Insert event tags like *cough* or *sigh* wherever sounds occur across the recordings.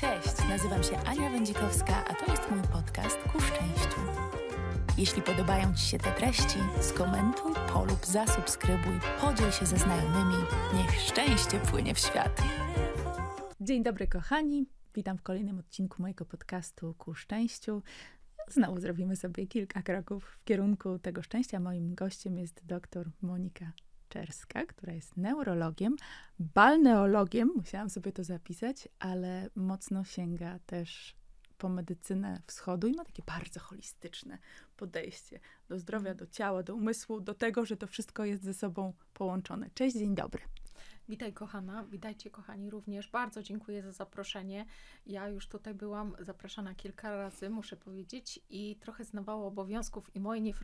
Cześć, nazywam się Ania Wędzikowska, a to jest mój podcast Ku Szczęściu. Jeśli podobają Ci się te treści, skomentuj, polub, zasubskrybuj, podziel się ze znajomymi. Niech szczęście płynie w świat. Dzień dobry, kochani. Witam w kolejnym odcinku mojego podcastu Ku Szczęściu. Znowu zrobimy sobie kilka kroków w kierunku tego szczęścia. Moim gościem jest dr Monika Czerska, która jest neurologiem, balneologiem, musiałam sobie to zapisać, ale mocno sięga też po medycynę wschodu i ma takie bardzo holistyczne podejście do zdrowia, do ciała, do umysłu, do tego, że to wszystko jest ze sobą połączone. Cześć, dzień dobry. Witaj kochana, witajcie kochani również. Bardzo dziękuję za zaproszenie. Ja już tutaj byłam zapraszana kilka razy, muszę powiedzieć, i trochę znawało obowiązków i mojej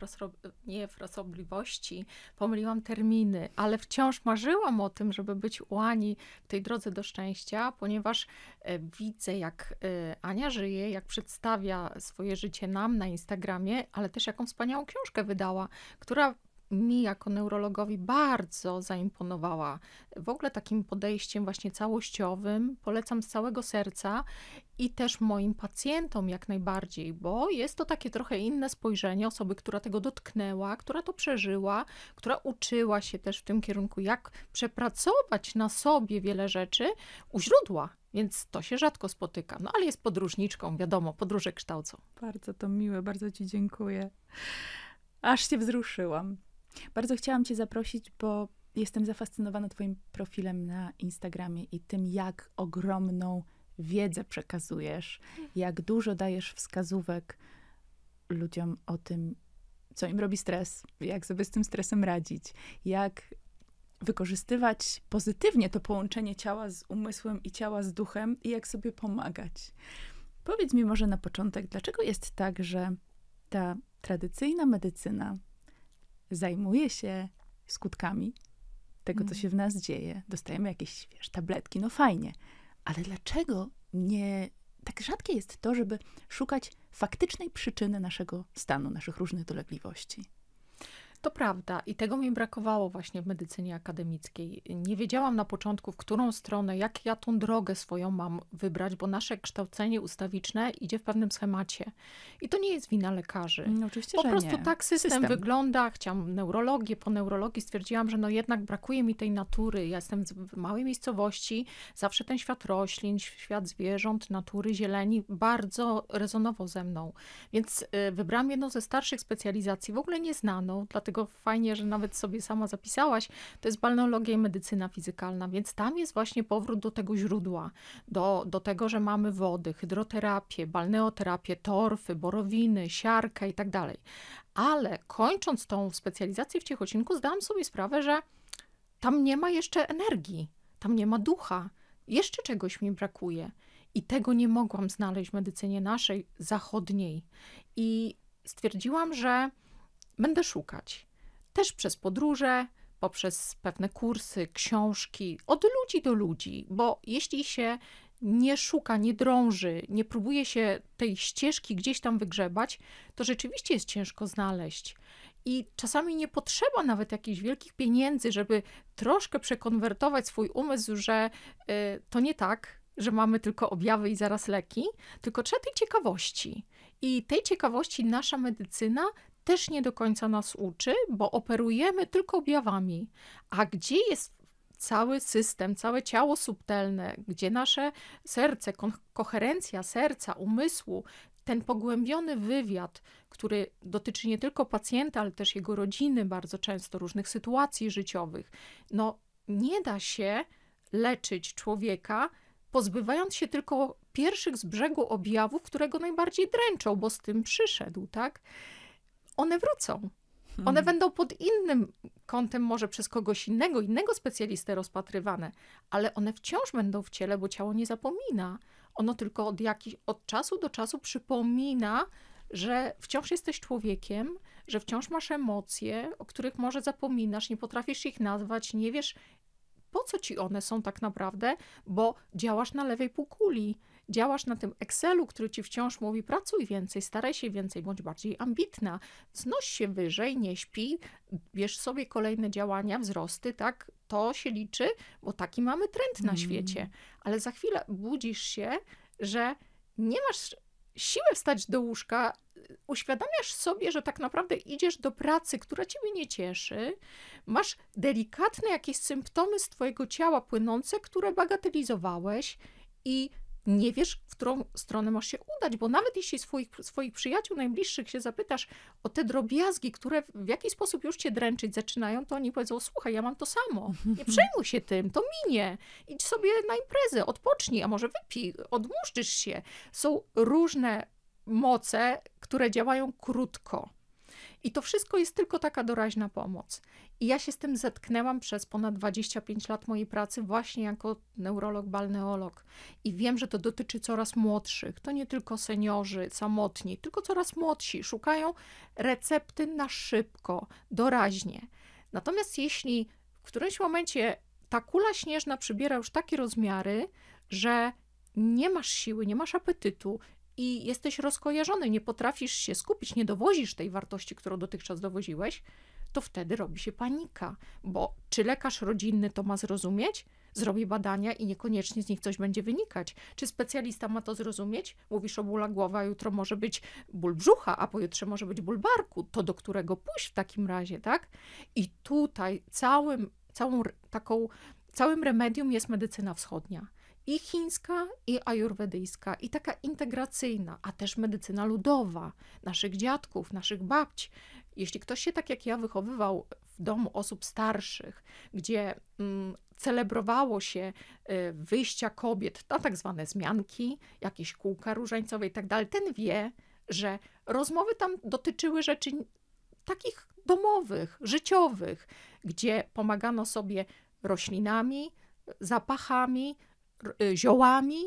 niefrasobliwości. Pomyliłam terminy, ale wciąż marzyłam o tym, żeby być u Ani w tej drodze do szczęścia, ponieważ e, widzę, jak e, Ania żyje, jak przedstawia swoje życie nam na Instagramie, ale też jaką wspaniałą książkę wydała, która mi jako neurologowi bardzo zaimponowała. W ogóle takim podejściem właśnie całościowym polecam z całego serca i też moim pacjentom jak najbardziej, bo jest to takie trochę inne spojrzenie osoby, która tego dotknęła, która to przeżyła, która uczyła się też w tym kierunku, jak przepracować na sobie wiele rzeczy u źródła. Więc to się rzadko spotyka. No ale jest podróżniczką, wiadomo, podróże kształcą. Bardzo to miłe, bardzo Ci dziękuję. Aż się wzruszyłam. Bardzo chciałam Cię zaprosić, bo jestem zafascynowana Twoim profilem na Instagramie i tym, jak ogromną wiedzę przekazujesz, jak dużo dajesz wskazówek ludziom o tym, co im robi stres, jak sobie z tym stresem radzić, jak wykorzystywać pozytywnie to połączenie ciała z umysłem i ciała z duchem i jak sobie pomagać. Powiedz mi może na początek, dlaczego jest tak, że ta tradycyjna medycyna zajmuje się skutkami tego, co się w mm. nas dzieje. Dostajemy jakieś, wiesz, tabletki, no fajnie. Ale dlaczego nie... Tak rzadkie jest to, żeby szukać faktycznej przyczyny naszego stanu, naszych różnych dolegliwości. To prawda i tego mi brakowało właśnie w medycynie akademickiej. Nie wiedziałam na początku, w którą stronę, jak ja tą drogę swoją mam wybrać, bo nasze kształcenie ustawiczne idzie w pewnym schemacie. I to nie jest wina lekarzy. No, oczywiście, po prostu nie. tak system, system, wygląda. Chciałam neurologię, po neurologii stwierdziłam, że no jednak brakuje mi tej natury. Ja jestem w małej miejscowości, zawsze ten świat roślin, świat zwierząt, natury, zieleni bardzo rezonował ze mną. Więc y, wybrałam jedną ze starszych specjalizacji, w ogóle nieznaną, dlatego dlatego fajnie, że nawet sobie sama zapisałaś, to jest balneologia i medycyna fizykalna, więc tam jest właśnie powrót do tego źródła, do, do tego, że mamy wody, hydroterapię, balneoterapię, torfy, borowiny, siarkę i tak dalej. Ale kończąc tą specjalizację w Ciechocinku, zdałam sobie sprawę, że tam nie ma jeszcze energii, tam nie ma ducha, jeszcze czegoś mi brakuje. I tego nie mogłam znaleźć w medycynie naszej, zachodniej. I stwierdziłam, że będę szukać. Też przez podróże, poprzez pewne kursy, książki, od ludzi do ludzi, bo jeśli się nie szuka, nie drąży, nie próbuje się tej ścieżki gdzieś tam wygrzebać, to rzeczywiście jest ciężko znaleźć. I czasami nie potrzeba nawet jakichś wielkich pieniędzy, żeby troszkę przekonwertować swój umysł, że y, to nie tak, że mamy tylko objawy i zaraz leki, tylko trzeba tej ciekawości. I tej ciekawości nasza medycyna też nie do końca nas uczy, bo operujemy tylko objawami. A gdzie jest cały system, całe ciało subtelne, gdzie nasze serce, ko koherencja serca, umysłu, ten pogłębiony wywiad, który dotyczy nie tylko pacjenta, ale też jego rodziny, bardzo często różnych sytuacji życiowych. No, nie da się leczyć człowieka, pozbywając się tylko pierwszych z brzegu objawów, które go najbardziej dręczą, bo z tym przyszedł, tak? one wrócą. One hmm. będą pod innym kątem, może przez kogoś innego, innego specjalistę rozpatrywane, ale one wciąż będą w ciele, bo ciało nie zapomina. Ono tylko od, jakich, od czasu do czasu przypomina, że wciąż jesteś człowiekiem, że wciąż masz emocje, o których może zapominasz, nie potrafisz ich nazwać, nie wiesz, po co ci one są tak naprawdę, bo działasz na lewej półkuli działasz na tym Excelu, który ci wciąż mówi pracuj więcej, staraj się więcej, bądź bardziej ambitna, znoś się wyżej, nie śpi, bierz sobie kolejne działania, wzrosty, tak? To się liczy, bo taki mamy trend na mm. świecie. Ale za chwilę budzisz się, że nie masz siły wstać do łóżka, uświadamiasz sobie, że tak naprawdę idziesz do pracy, która ciebie nie cieszy, masz delikatne jakieś symptomy z twojego ciała płynące, które bagatelizowałeś i nie wiesz, w którą stronę masz się udać, bo nawet jeśli swoich, swoich przyjaciół najbliższych się zapytasz o te drobiazgi, które w jakiś sposób już cię dręczyć zaczynają, to oni powiedzą, słuchaj, ja mam to samo, nie *laughs* przejmuj się tym, to minie, idź sobie na imprezę, odpocznij, a może wypij, odmuszczysz się. Są różne moce, które działają krótko. I to wszystko jest tylko taka doraźna pomoc. I ja się z tym zetknęłam przez ponad 25 lat mojej pracy właśnie jako neurolog, balneolog. I wiem, że to dotyczy coraz młodszych. To nie tylko seniorzy, samotni, tylko coraz młodsi. Szukają recepty na szybko, doraźnie. Natomiast jeśli w którymś momencie ta kula śnieżna przybiera już takie rozmiary, że nie masz siły, nie masz apetytu i jesteś rozkojarzony, nie potrafisz się skupić, nie dowozisz tej wartości, którą dotychczas dowoziłeś, to wtedy robi się panika, bo czy lekarz rodzinny to ma zrozumieć? Zrobi badania i niekoniecznie z nich coś będzie wynikać. Czy specjalista ma to zrozumieć? Mówisz o bóla głowa, a jutro może być ból brzucha, a pojutrze może być ból barku. To do którego pójść w takim razie, tak? I tutaj całym, całą taką, całym remedium jest medycyna wschodnia i chińska, i ajurwedyjska, i taka integracyjna, a też medycyna ludowa naszych dziadków, naszych babci. Jeśli ktoś się tak jak ja wychowywał w domu osób starszych, gdzie mm, celebrowało się y, wyjścia kobiet na tak zwane zmianki, jakieś kółka różańcowe i tak dalej, ten wie, że rozmowy tam dotyczyły rzeczy takich domowych, życiowych, gdzie pomagano sobie roślinami, zapachami, Y, ziołami,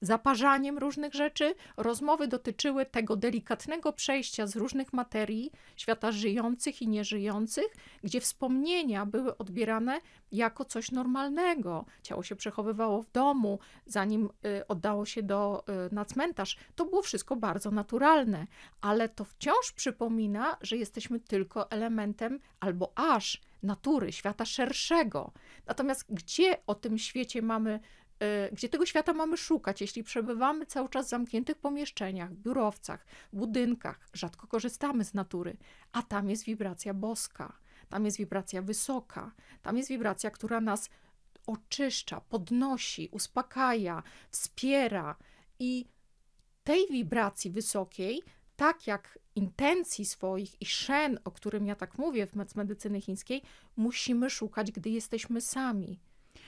zaparzaniem różnych rzeczy. Rozmowy dotyczyły tego delikatnego przejścia z różnych materii świata żyjących i nieżyjących, gdzie wspomnienia były odbierane jako coś normalnego. Ciało się przechowywało w domu, zanim y, oddało się do, y, na cmentarz. To było wszystko bardzo naturalne, ale to wciąż przypomina, że jesteśmy tylko elementem albo aż natury, świata szerszego. Natomiast gdzie o tym świecie mamy Y, gdzie tego świata mamy szukać, jeśli przebywamy cały czas w zamkniętych pomieszczeniach, biurowcach, budynkach, rzadko korzystamy z natury, a tam jest wibracja boska, tam jest wibracja wysoka, tam jest wibracja, która nas oczyszcza, podnosi, uspokaja, wspiera i tej wibracji wysokiej, tak jak intencji swoich i szen, o którym ja tak mówię w medycyny chińskiej, musimy szukać, gdy jesteśmy sami,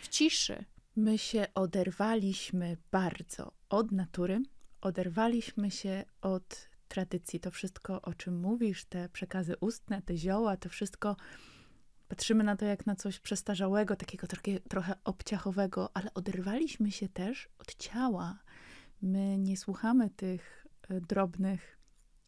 w ciszy. My się oderwaliśmy bardzo od natury, oderwaliśmy się od tradycji. To wszystko, o czym mówisz, te przekazy ustne, te zioła, to wszystko patrzymy na to jak na coś przestarzałego, takiego trochę, trochę obciachowego, ale oderwaliśmy się też od ciała. My nie słuchamy tych e, drobnych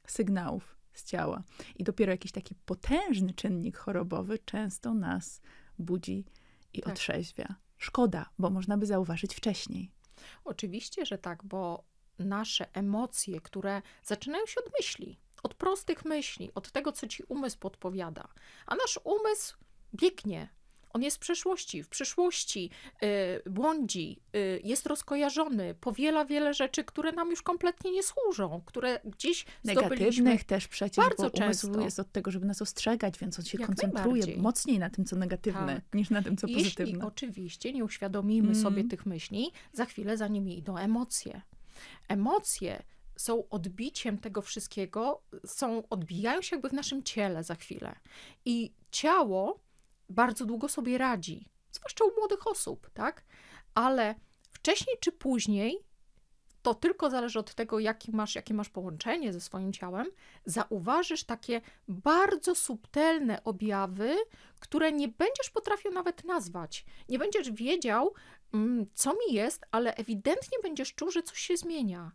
sygnałów z ciała. I dopiero jakiś taki potężny czynnik chorobowy często nas budzi i tak. otrzeźwia. Szkoda, bo można by zauważyć wcześniej. Oczywiście, że tak, bo nasze emocje, które zaczynają się od myśli, od prostych myśli, od tego, co ci umysł podpowiada, a nasz umysł biegnie on jest w przeszłości, w przyszłości y, błądzi, y, jest rozkojarzony, powiela wiele rzeczy, które nam już kompletnie nie służą, które gdzieś Negatywnych też przecież, bardzo bo często. jest od tego, żeby nas ostrzegać, więc on się Jak koncentruje mocniej na tym, co negatywne, tak. niż na tym, co Jeśli pozytywne. Jeśli oczywiście nie uświadomimy mm. sobie tych myśli, za chwilę za nimi idą emocje. Emocje są odbiciem tego wszystkiego, są, odbijają się jakby w naszym ciele za chwilę. I ciało bardzo długo sobie radzi, zwłaszcza u młodych osób, tak? Ale wcześniej czy później, to tylko zależy od tego, jaki masz, jakie masz połączenie ze swoim ciałem, zauważysz takie bardzo subtelne objawy, które nie będziesz potrafił nawet nazwać. Nie będziesz wiedział, mm, co mi jest, ale ewidentnie będziesz czuł, że coś się zmienia.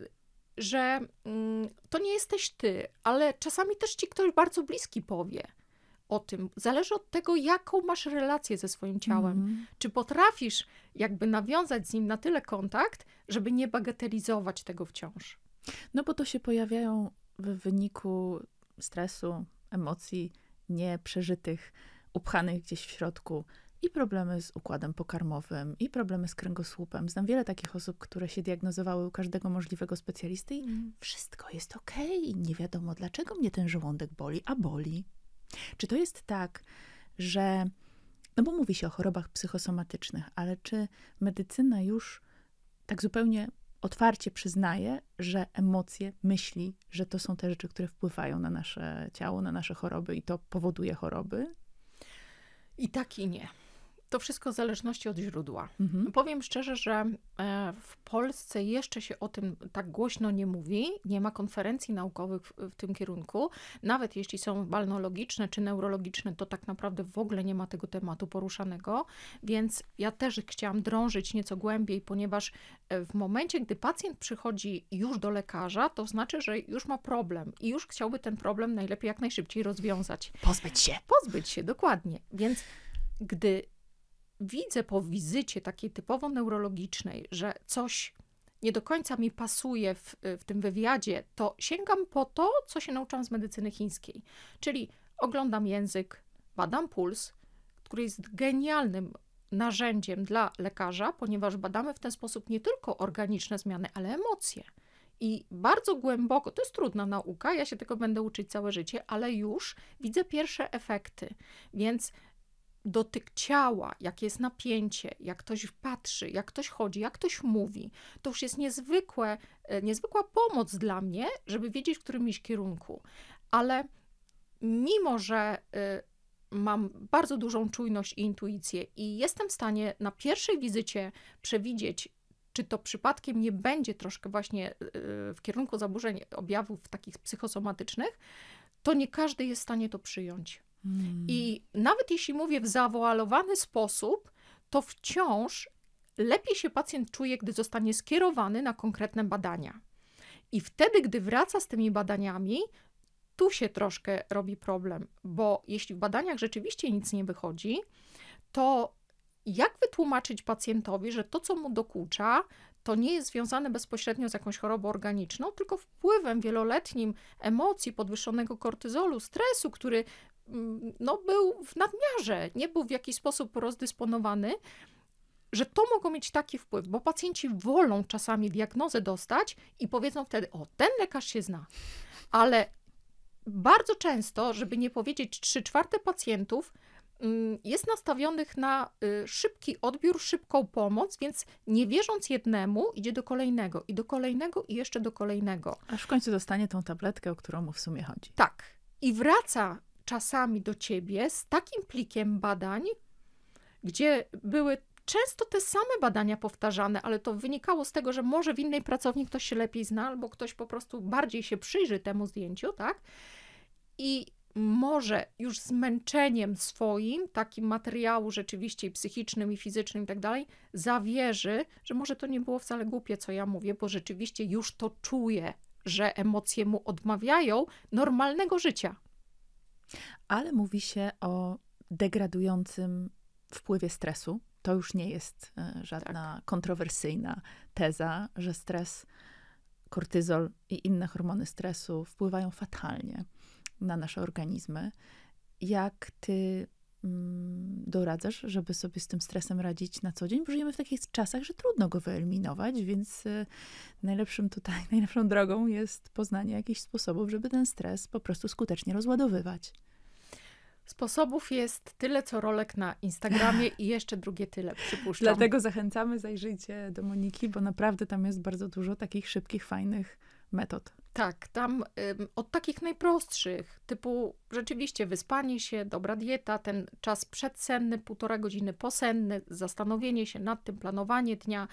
Y, że mm, to nie jesteś ty, ale czasami też ci ktoś bardzo bliski powie o tym. Zależy od tego, jaką masz relację ze swoim ciałem. Mm. Czy potrafisz jakby nawiązać z nim na tyle kontakt, żeby nie bagatelizować tego wciąż. No bo to się pojawiają w wyniku stresu, emocji nieprzeżytych, upchanych gdzieś w środku. I problemy z układem pokarmowym, i problemy z kręgosłupem. Znam wiele takich osób, które się diagnozowały u każdego możliwego specjalisty i mm. wszystko jest okej. Okay. Nie wiadomo, dlaczego mnie ten żołądek boli, a boli. Czy to jest tak, że. No bo mówi się o chorobach psychosomatycznych, ale czy medycyna już tak zupełnie otwarcie przyznaje, że emocje, myśli, że to są te rzeczy, które wpływają na nasze ciało, na nasze choroby i to powoduje choroby? I tak i nie. To wszystko w zależności od źródła. Mhm. Powiem szczerze, że e, w Polsce jeszcze się o tym tak głośno nie mówi, nie ma konferencji naukowych w, w, tym kierunku. Nawet jeśli są balnologiczne czy neurologiczne, to tak naprawdę w ogóle nie ma tego tematu poruszanego. Więc ja też chciałam drążyć nieco głębiej, ponieważ e, w momencie, gdy pacjent przychodzi już do lekarza, to znaczy, że już ma problem i już chciałby ten problem najlepiej jak najszybciej rozwiązać. Pozbyć się. Pozbyć się, dokładnie. Więc gdy widzę po wizycie takiej typowo neurologicznej, że coś nie do końca mi pasuje w, w tym wywiadzie, to sięgam po to, co się nauczyłam z medycyny chińskiej. Czyli oglądam język, badam puls, który jest genialnym narzędziem dla lekarza, ponieważ badamy w ten sposób nie tylko organiczne zmiany, ale emocje. I bardzo głęboko, to jest trudna nauka, ja się tego będę uczyć całe życie, ale już widzę pierwsze efekty. Więc dotyk ciała, jakie jest napięcie, jak ktoś patrzy, jak ktoś chodzi, jak ktoś mówi, to już jest niezwykłe, e, niezwykła pomoc dla mnie, żeby wiedzieć, w którym iść kierunku. Ale mimo, że e, mam bardzo dużą czujność i intuicję i jestem w stanie na pierwszej wizycie przewidzieć, czy to przypadkiem nie będzie troszkę właśnie e, w kierunku zaburzeń objawów takich psychosomatycznych, to nie każdy jest w stanie to przyjąć. I nawet jeśli mówię w zawoalowany sposób, to wciąż lepiej się pacjent czuje, gdy zostanie skierowany na konkretne badania. I wtedy, gdy wraca z tymi badaniami, tu się troszkę robi problem, bo jeśli w badaniach rzeczywiście nic nie wychodzi, to jak wytłumaczyć pacjentowi, że to, co mu dokucza, to nie jest związane bezpośrednio z jakąś chorobą organiczną, tylko wpływem wieloletnim emocji, podwyższonego kortyzolu, stresu, który no, był w nadmiarze, nie był w jakiś sposób rozdysponowany, że to mogło mieć taki wpływ, bo pacjenci wolą czasami diagnozę dostać i powiedzą wtedy, o, ten lekarz się zna. Ale bardzo często, żeby nie powiedzieć 3 czwarte pacjentów, mm, jest nastawionych na y, szybki odbiór, szybką pomoc, więc nie wierząc jednemu, idzie do kolejnego i do kolejnego i jeszcze do kolejnego. Aż w końcu dostanie tą tabletkę, o którą mu w sumie chodzi. Tak. I wraca czasami do ciebie z takim plikiem badań, gdzie były często te same badania powtarzane, ale to wynikało z tego, że może w innej pracowni ktoś się lepiej zna, albo ktoś po prostu bardziej się przyjrzy temu zdjęciu, tak? I może już zmęczeniem swoim, takim materiału rzeczywiście i psychicznym, i fizycznym, i tak dalej, zawierzy, że może to nie było wcale głupie, co ja mówię, bo rzeczywiście już to czuje, że emocje mu odmawiają normalnego życia, ale mówi się o degradującym wpływie stresu. To już nie jest e, żadna tak. kontrowersyjna teza, że stres, kortyzol i inne hormony stresu wpływają fatalnie na nasze organizmy. Jak ty Mm, doradzasz, żeby sobie z tym stresem radzić na co dzień, bo żyjemy w takich czasach, że trudno go wyeliminować, więc y, najlepszym tutaj, *laughs* najlepszą drogą jest poznanie jakichś sposobów, żeby ten stres po prostu skutecznie rozładowywać. Sposobów jest tyle, co rolek na Instagramie i jeszcze drugie tyle, przypuszczam. Dlatego zachęcamy, zajrzyjcie do Moniki, bo naprawdę tam jest bardzo dużo takich szybkich, fajnych metod. Tak, tam od takich najprostszych, typu rzeczywiście wyspanie się, dobra dieta, ten czas przedsenny, półtora godziny posenny, zastanowienie się nad tym, planowanie dnia,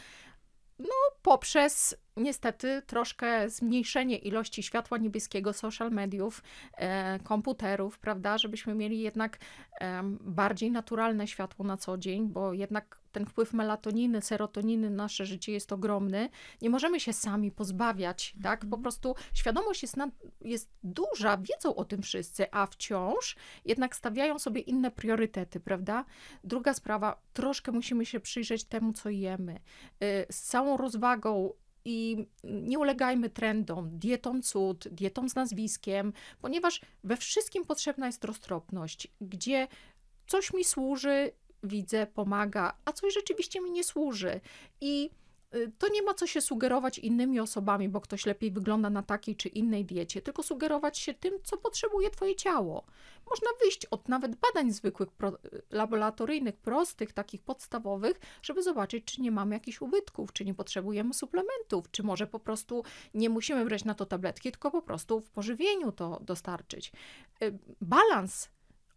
no poprzez niestety troszkę zmniejszenie ilości światła niebieskiego, social mediów, e, komputerów, prawda, żebyśmy mieli jednak e, bardziej naturalne światło na co dzień, bo jednak ten wpływ melatoniny, serotoniny na nasze życie jest ogromny. Nie możemy się sami pozbawiać, tak? Po mhm. prostu świadomość jest, na, jest duża, wiedzą o tym wszyscy, a wciąż jednak stawiają sobie inne priorytety, prawda? Druga sprawa, troszkę musimy się przyjrzeć temu, co jemy. Y, z całą rozwagą i nie ulegajmy trendom, dietom cud, dietom z nazwiskiem, ponieważ we wszystkim potrzebna jest roztropność, gdzie coś mi służy widzę, pomaga, a coś rzeczywiście mi nie służy. I y, to nie ma co się sugerować innymi osobami, bo ktoś lepiej wygląda na takiej czy innej diecie, tylko sugerować się tym, co potrzebuje Twoje ciało. Można wyjść od nawet badań zwykłych, y, laboratoryjnych, prostych, takich podstawowych, żeby zobaczyć, czy nie mamy jakichś ubytków, czy nie potrzebujemy suplementów, czy może po prostu nie musimy brać na to tabletki, tylko po prostu w pożywieniu to dostarczyć. Y, balans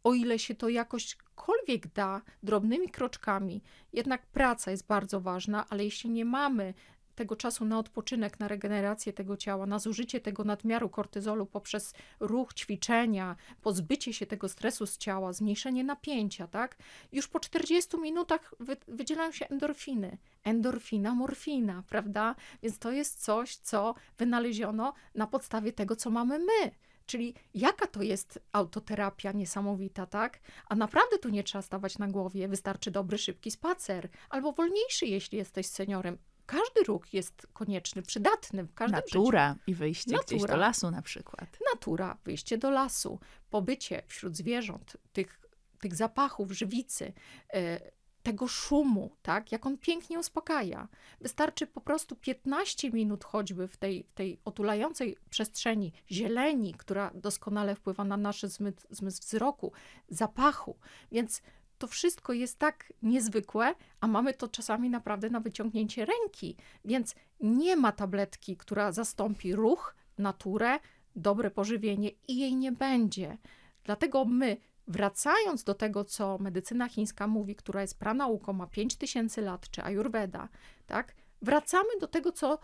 o ile się to jakośkolwiek da, drobnymi kroczkami. Jednak praca jest bardzo ważna, ale jeśli nie mamy tego czasu na odpoczynek, na regenerację tego ciała, na zużycie tego nadmiaru kortyzolu poprzez ruch, ćwiczenia, pozbycie się tego stresu z ciała, zmniejszenie napięcia, tak? Już po 40 minutach wy, wydzielają się endorfiny. Endorfina, morfina, prawda? Więc to jest coś, co wynaleziono na podstawie tego, co mamy my Czyli jaka to jest autoterapia niesamowita, tak? A naprawdę tu nie trzeba stawać na głowie. Wystarczy dobry, szybki spacer, albo wolniejszy, jeśli jesteś seniorem. Każdy ruch jest konieczny, przydatny w każdym Natura życiu. i wyjście Natura. gdzieś do lasu na przykład. Natura, wyjście do lasu, pobycie wśród zwierząt, tych tych zapachów, żywicy, e, tego szumu, tak? Jak on pięknie uspokaja. Wystarczy po prostu 15 minut choćby w tej, tej otulającej przestrzeni zieleni, która doskonale wpływa na nasz zmysł, zmysł wzroku, zapachu. Więc to wszystko jest tak niezwykłe, a mamy to czasami naprawdę na wyciągnięcie ręki. Więc nie ma tabletki, która zastąpi ruch, naturę, dobre pożywienie i jej nie będzie. Dlatego my Wracając do tego, co medycyna chińska mówi, która jest pranauką, ma 5000 lat, czy ayurveda, tak? Wracamy do tego, co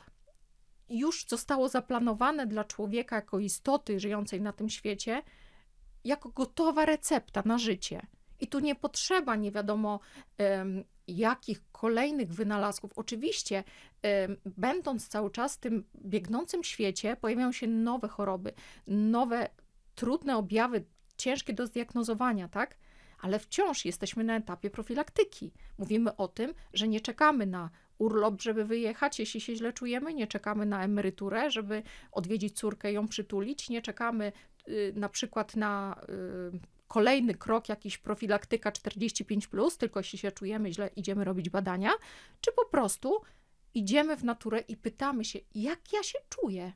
już zostało zaplanowane dla człowieka jako istoty żyjącej na tym świecie, jako gotowa recepta na życie. I tu nie potrzeba nie wiadomo um, jakich kolejnych wynalazków. Oczywiście, um, będąc cały czas w tym biegnącym świecie, pojawiają się nowe choroby, nowe trudne objawy ciężkie do zdiagnozowania, tak? Ale wciąż jesteśmy na etapie profilaktyki. Mówimy o tym, że nie czekamy na urlop, żeby wyjechać, jeśli się źle czujemy, nie czekamy na emeryturę, żeby odwiedzić córkę, i ją przytulić, nie czekamy y, na przykład na y, kolejny krok, jakiś profilaktyka 45, tylko jeśli się czujemy źle, idziemy robić badania, czy po prostu idziemy w naturę i pytamy się, jak ja się czuję,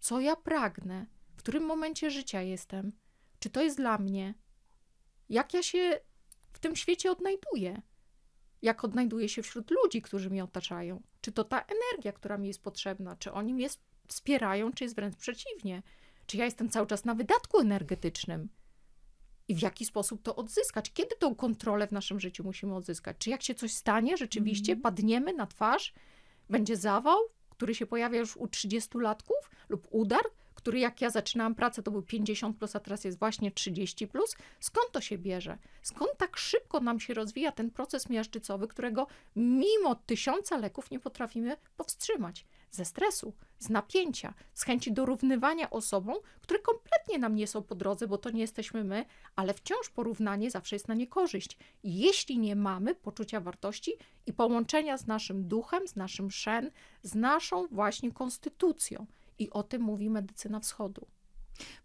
co ja pragnę, w którym momencie życia jestem czy to jest dla mnie, jak ja się w tym świecie odnajduję, jak odnajduję się wśród ludzi, którzy mnie otaczają, czy to ta energia, która mi jest potrzebna, czy oni mnie wspierają, czy jest wręcz przeciwnie, czy ja jestem cały czas na wydatku energetycznym i w jaki sposób to odzyskać, kiedy tą kontrolę w naszym życiu musimy odzyskać, czy jak się coś stanie, rzeczywiście mm. padniemy na twarz, będzie zawał, który się pojawia już u 30-latków lub udar, który jak ja zaczynałam pracę, to był 50 plus, a teraz jest właśnie 30 plus. Skąd to się bierze? Skąd tak szybko nam się rozwija ten proces miażdżycowy, którego mimo tysiąca leków nie potrafimy powstrzymać? Ze stresu, z napięcia, z chęci dorównywania osobom, które kompletnie nam nie są po drodze, bo to nie jesteśmy my, ale wciąż porównanie zawsze jest na niekorzyść. Jeśli nie mamy poczucia wartości i połączenia z naszym duchem, z naszym szen, z naszą właśnie konstytucją, i o tym mówi medycyna wschodu.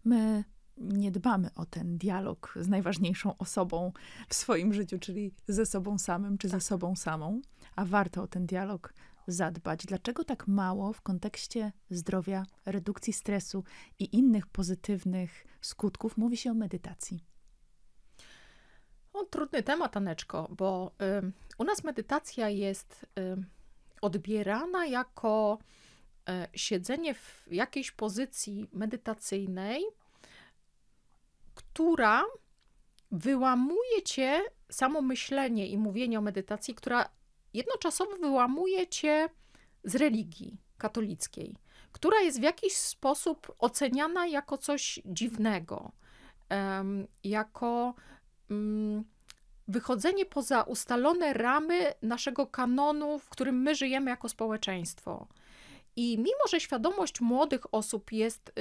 My nie dbamy o ten dialog z najważniejszą osobą w swoim życiu, czyli ze sobą samym czy tak. ze sobą samą, a warto o ten dialog zadbać. Dlaczego tak mało w kontekście zdrowia, redukcji stresu i innych pozytywnych skutków mówi się o medytacji? trudny temat, Aneczko, bo y, u nas medytacja jest y, odbierana jako E, siedzenie w jakiejś pozycji medytacyjnej, która wyłamuje cię samo myślenie i mówienie o medytacji, która jednoczasowo wyłamuje cię z religii katolickiej, która jest w jakiś sposób oceniana jako coś dziwnego, jako mm, wychodzenie poza ustalone ramy naszego kanonu, w którym my żyjemy jako społeczeństwo. I mimo, że świadomość młodych osób jest y,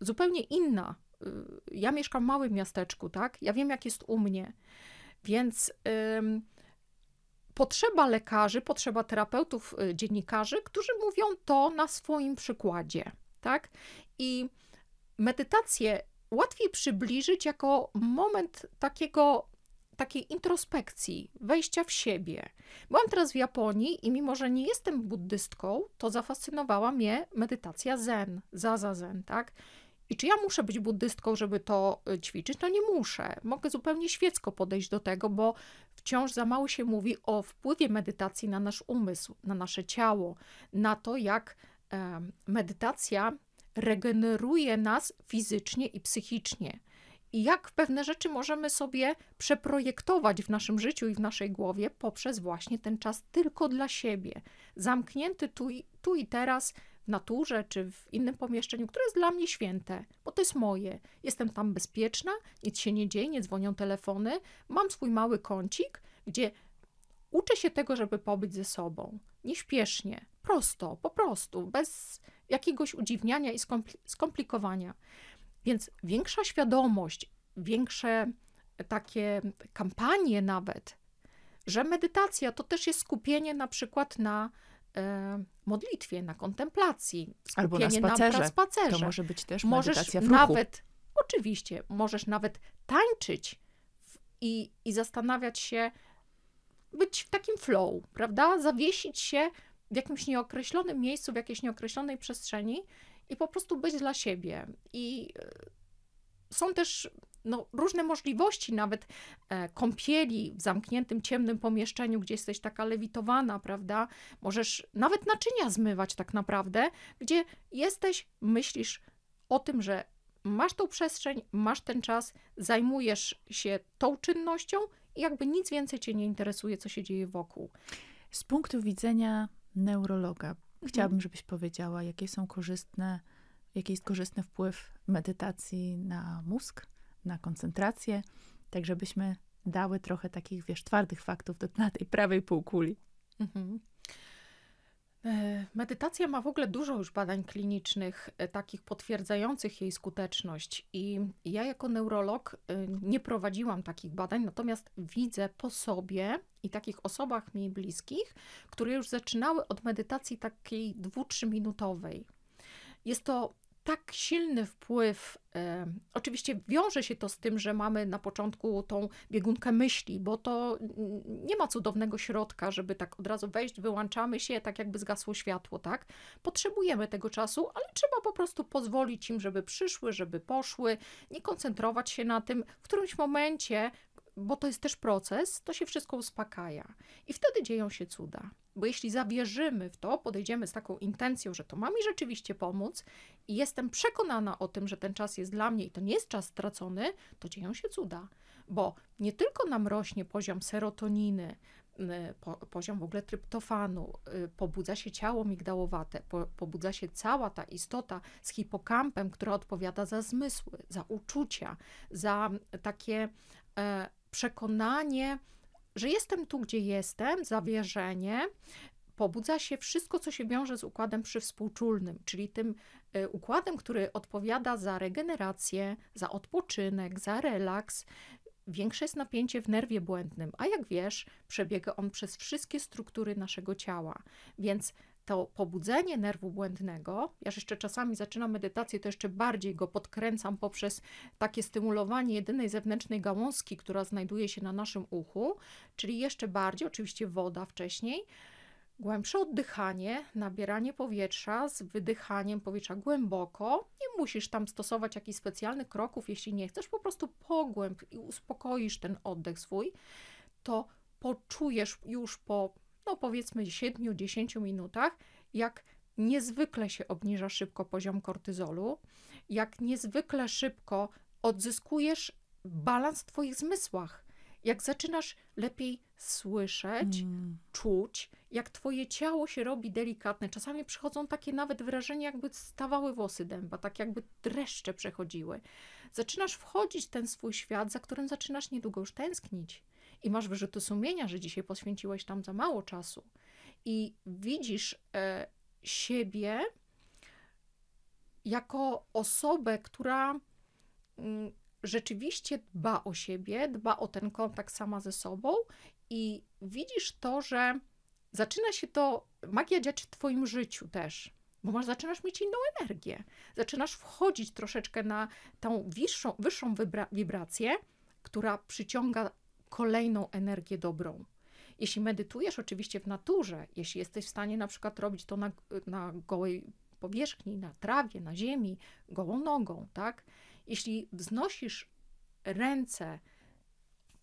zupełnie inna, y, ja mieszkam w małym miasteczku, tak? Ja wiem, jak jest u mnie, więc y, potrzeba lekarzy, potrzeba terapeutów, y, dziennikarzy, którzy mówią to na swoim przykładzie, tak? I medytację łatwiej przybliżyć jako moment takiego takiej introspekcji, wejścia w siebie. Byłam teraz w Japonii i mimo, że nie jestem buddystką, to zafascynowała mnie medytacja zen, zaza zen, tak? I czy ja muszę być buddystką, żeby to y, ćwiczyć? No nie muszę. Mogę zupełnie świecko podejść do tego, bo wciąż za mało się mówi o wpływie medytacji na nasz umysł, na nasze ciało, na to, jak medytacja regeneruje nas fizycznie i psychicznie i jak pewne rzeczy możemy sobie przeprojektować w naszym życiu i w naszej głowie poprzez właśnie ten czas tylko dla siebie, zamknięty tu i, tu i teraz w naturze czy w innym pomieszczeniu, które jest dla mnie święte, bo to jest moje. Jestem tam bezpieczna, nic się nie dzieje, nie dzwonią telefony, mam swój mały kącik, gdzie uczę się tego, żeby pobyć ze sobą. Nieśpiesznie, prosto, po prostu, bez jakiegoś udziwniania i skomplikowania. Więc większa świadomość, większe takie kampanie nawet, że medytacja to też jest skupienie na przykład na e, modlitwie, na kontemplacji, albo na spacerze. na spacerze. To może być też możesz medytacja w ruchu. nawet, oczywiście, możesz nawet tańczyć w, i, i zastanawiać się, być w takim flow, prawda? Zawiesić się w jakimś nieokreślonym miejscu, w jakiejś nieokreślonej przestrzeni i po prostu być dla siebie. I e, są też no, różne możliwości, nawet e, kąpieli w zamkniętym, ciemnym pomieszczeniu, gdzie jesteś taka lewitowana, prawda? Możesz nawet naczynia zmywać, tak naprawdę, gdzie jesteś, myślisz o tym, że masz tą przestrzeń, masz ten czas, zajmujesz się tą czynnością i jakby nic więcej cię nie interesuje, co się dzieje wokół. Z punktu widzenia neurologa, Mhm. Chciałabym, żebyś powiedziała, jakie są korzystne, jaki jest korzystny wpływ medytacji na mózg, na koncentrację, tak żebyśmy dały trochę takich, wiesz, twardych faktów do, na tej prawej półkuli. Mhm. E, medytacja ma w ogóle dużo już badań klinicznych, e, takich potwierdzających jej skuteczność, i ja jako neurolog e, nie prowadziłam takich badań, natomiast widzę po sobie i takich osobach mi bliskich, które już zaczynały od medytacji takiej dwu-trzyminutowej. Jest to tak silny wpływ. E, oczywiście wiąże się to z tym, że mamy na początku tą biegunkę myśli, bo to nie ma cudownego środka, żeby tak od razu wejść, wyłączamy się, tak jakby zgasło światło, tak? Potrzebujemy tego czasu, ale trzeba po prostu pozwolić im, żeby przyszły, żeby poszły, nie koncentrować się na tym. W którymś momencie bo to jest też proces, to się wszystko uspokaja. I wtedy dzieją się cuda. Bo jeśli zawierzymy w to, podejdziemy z taką intencją, że to ma mi rzeczywiście pomóc i jestem przekonana o tym, że ten czas jest dla mnie i to nie jest czas stracony, to dzieją się cuda. Bo nie tylko nam rośnie poziom serotoniny, po, poziom w ogóle tryptofanu, y, pobudza się ciało migdałowate, po, pobudza się cała ta istota z hipokampem, która odpowiada za zmysły, za uczucia, za takie e, przekonanie, że jestem tu, gdzie jestem, zawierzenie, pobudza się wszystko, co się wiąże z układem przywspółczulnym, czyli tym e, układem, który odpowiada za regenerację, za odpoczynek, za relaks. Większe jest napięcie w nerwie błędnym, a jak wiesz, przebiega on przez wszystkie struktury naszego ciała. Więc to pobudzenie nerwu błędnego, ja jeszcze czasami zaczynam medytację, to jeszcze bardziej go podkręcam poprzez takie stymulowanie jedynej zewnętrznej gałązki, która znajduje się na naszym uchu, czyli jeszcze bardziej, oczywiście woda wcześniej, głębsze oddychanie, nabieranie powietrza z wydychaniem powietrza głęboko. Nie musisz tam stosować jakichś specjalnych kroków, jeśli nie chcesz, po prostu pogłęb i uspokoisz ten oddech swój, to poczujesz już po no powiedzmy 7-10 minutach, jak niezwykle się obniża szybko poziom kortyzolu, jak niezwykle szybko odzyskujesz balans w Twoich zmysłach. Jak zaczynasz lepiej słyszeć, mm. czuć, jak Twoje ciało się robi delikatne. Czasami przychodzą takie nawet wrażenia, jakby stawały włosy dęba, tak jakby dreszcze przechodziły. Zaczynasz wchodzić w ten swój świat, za którym zaczynasz niedługo już tęsknić i masz wyrzuty sumienia, że dzisiaj poświęciłeś tam za mało czasu i widzisz e, siebie jako osobę, która mm, rzeczywiście dba o siebie, dba o ten kontakt sama ze sobą i widzisz to, że zaczyna się to magia dziać w Twoim życiu też. Bo masz, zaczynasz mieć inną energię, zaczynasz wchodzić troszeczkę na tą wyższą, wyższą wibra- wibrację, która przyciąga kolejną energię dobrą. Jeśli medytujesz oczywiście w naturze, jeśli jesteś w stanie na przykład robić to na, na gołej powierzchni, na trawie, na ziemi, gołą nogą, tak? Jeśli wznosisz ręce,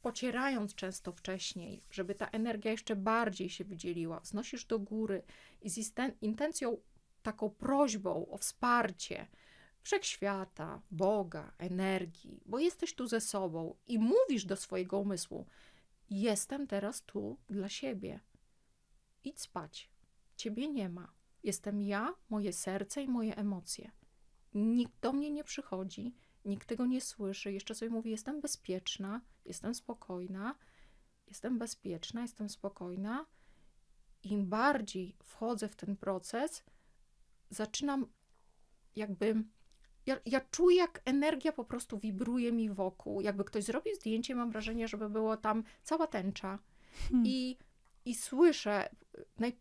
pocierając często wcześniej, żeby ta energia jeszcze bardziej się wydzieliła, wznosisz do góry i z intencją, taką prośbą o wsparcie, wszechświata, Boga, energii, bo jesteś tu ze sobą i mówisz do swojego umysłu: Jestem teraz tu dla siebie. Idź spać. Ciebie nie ma. Jestem ja, moje serce i moje emocje. Nikt do mnie nie przychodzi, nikt tego nie słyszy. Jeszcze sobie mówię: Jestem bezpieczna, jestem spokojna, jestem bezpieczna, jestem spokojna. Im bardziej wchodzę w ten proces, zaczynam jakby ja, ja czuję, jak energia po prostu wibruje mi wokół. Jakby ktoś zrobił zdjęcie, mam wrażenie, żeby było tam cała tęcza. Hmm. I, I słyszę, naj,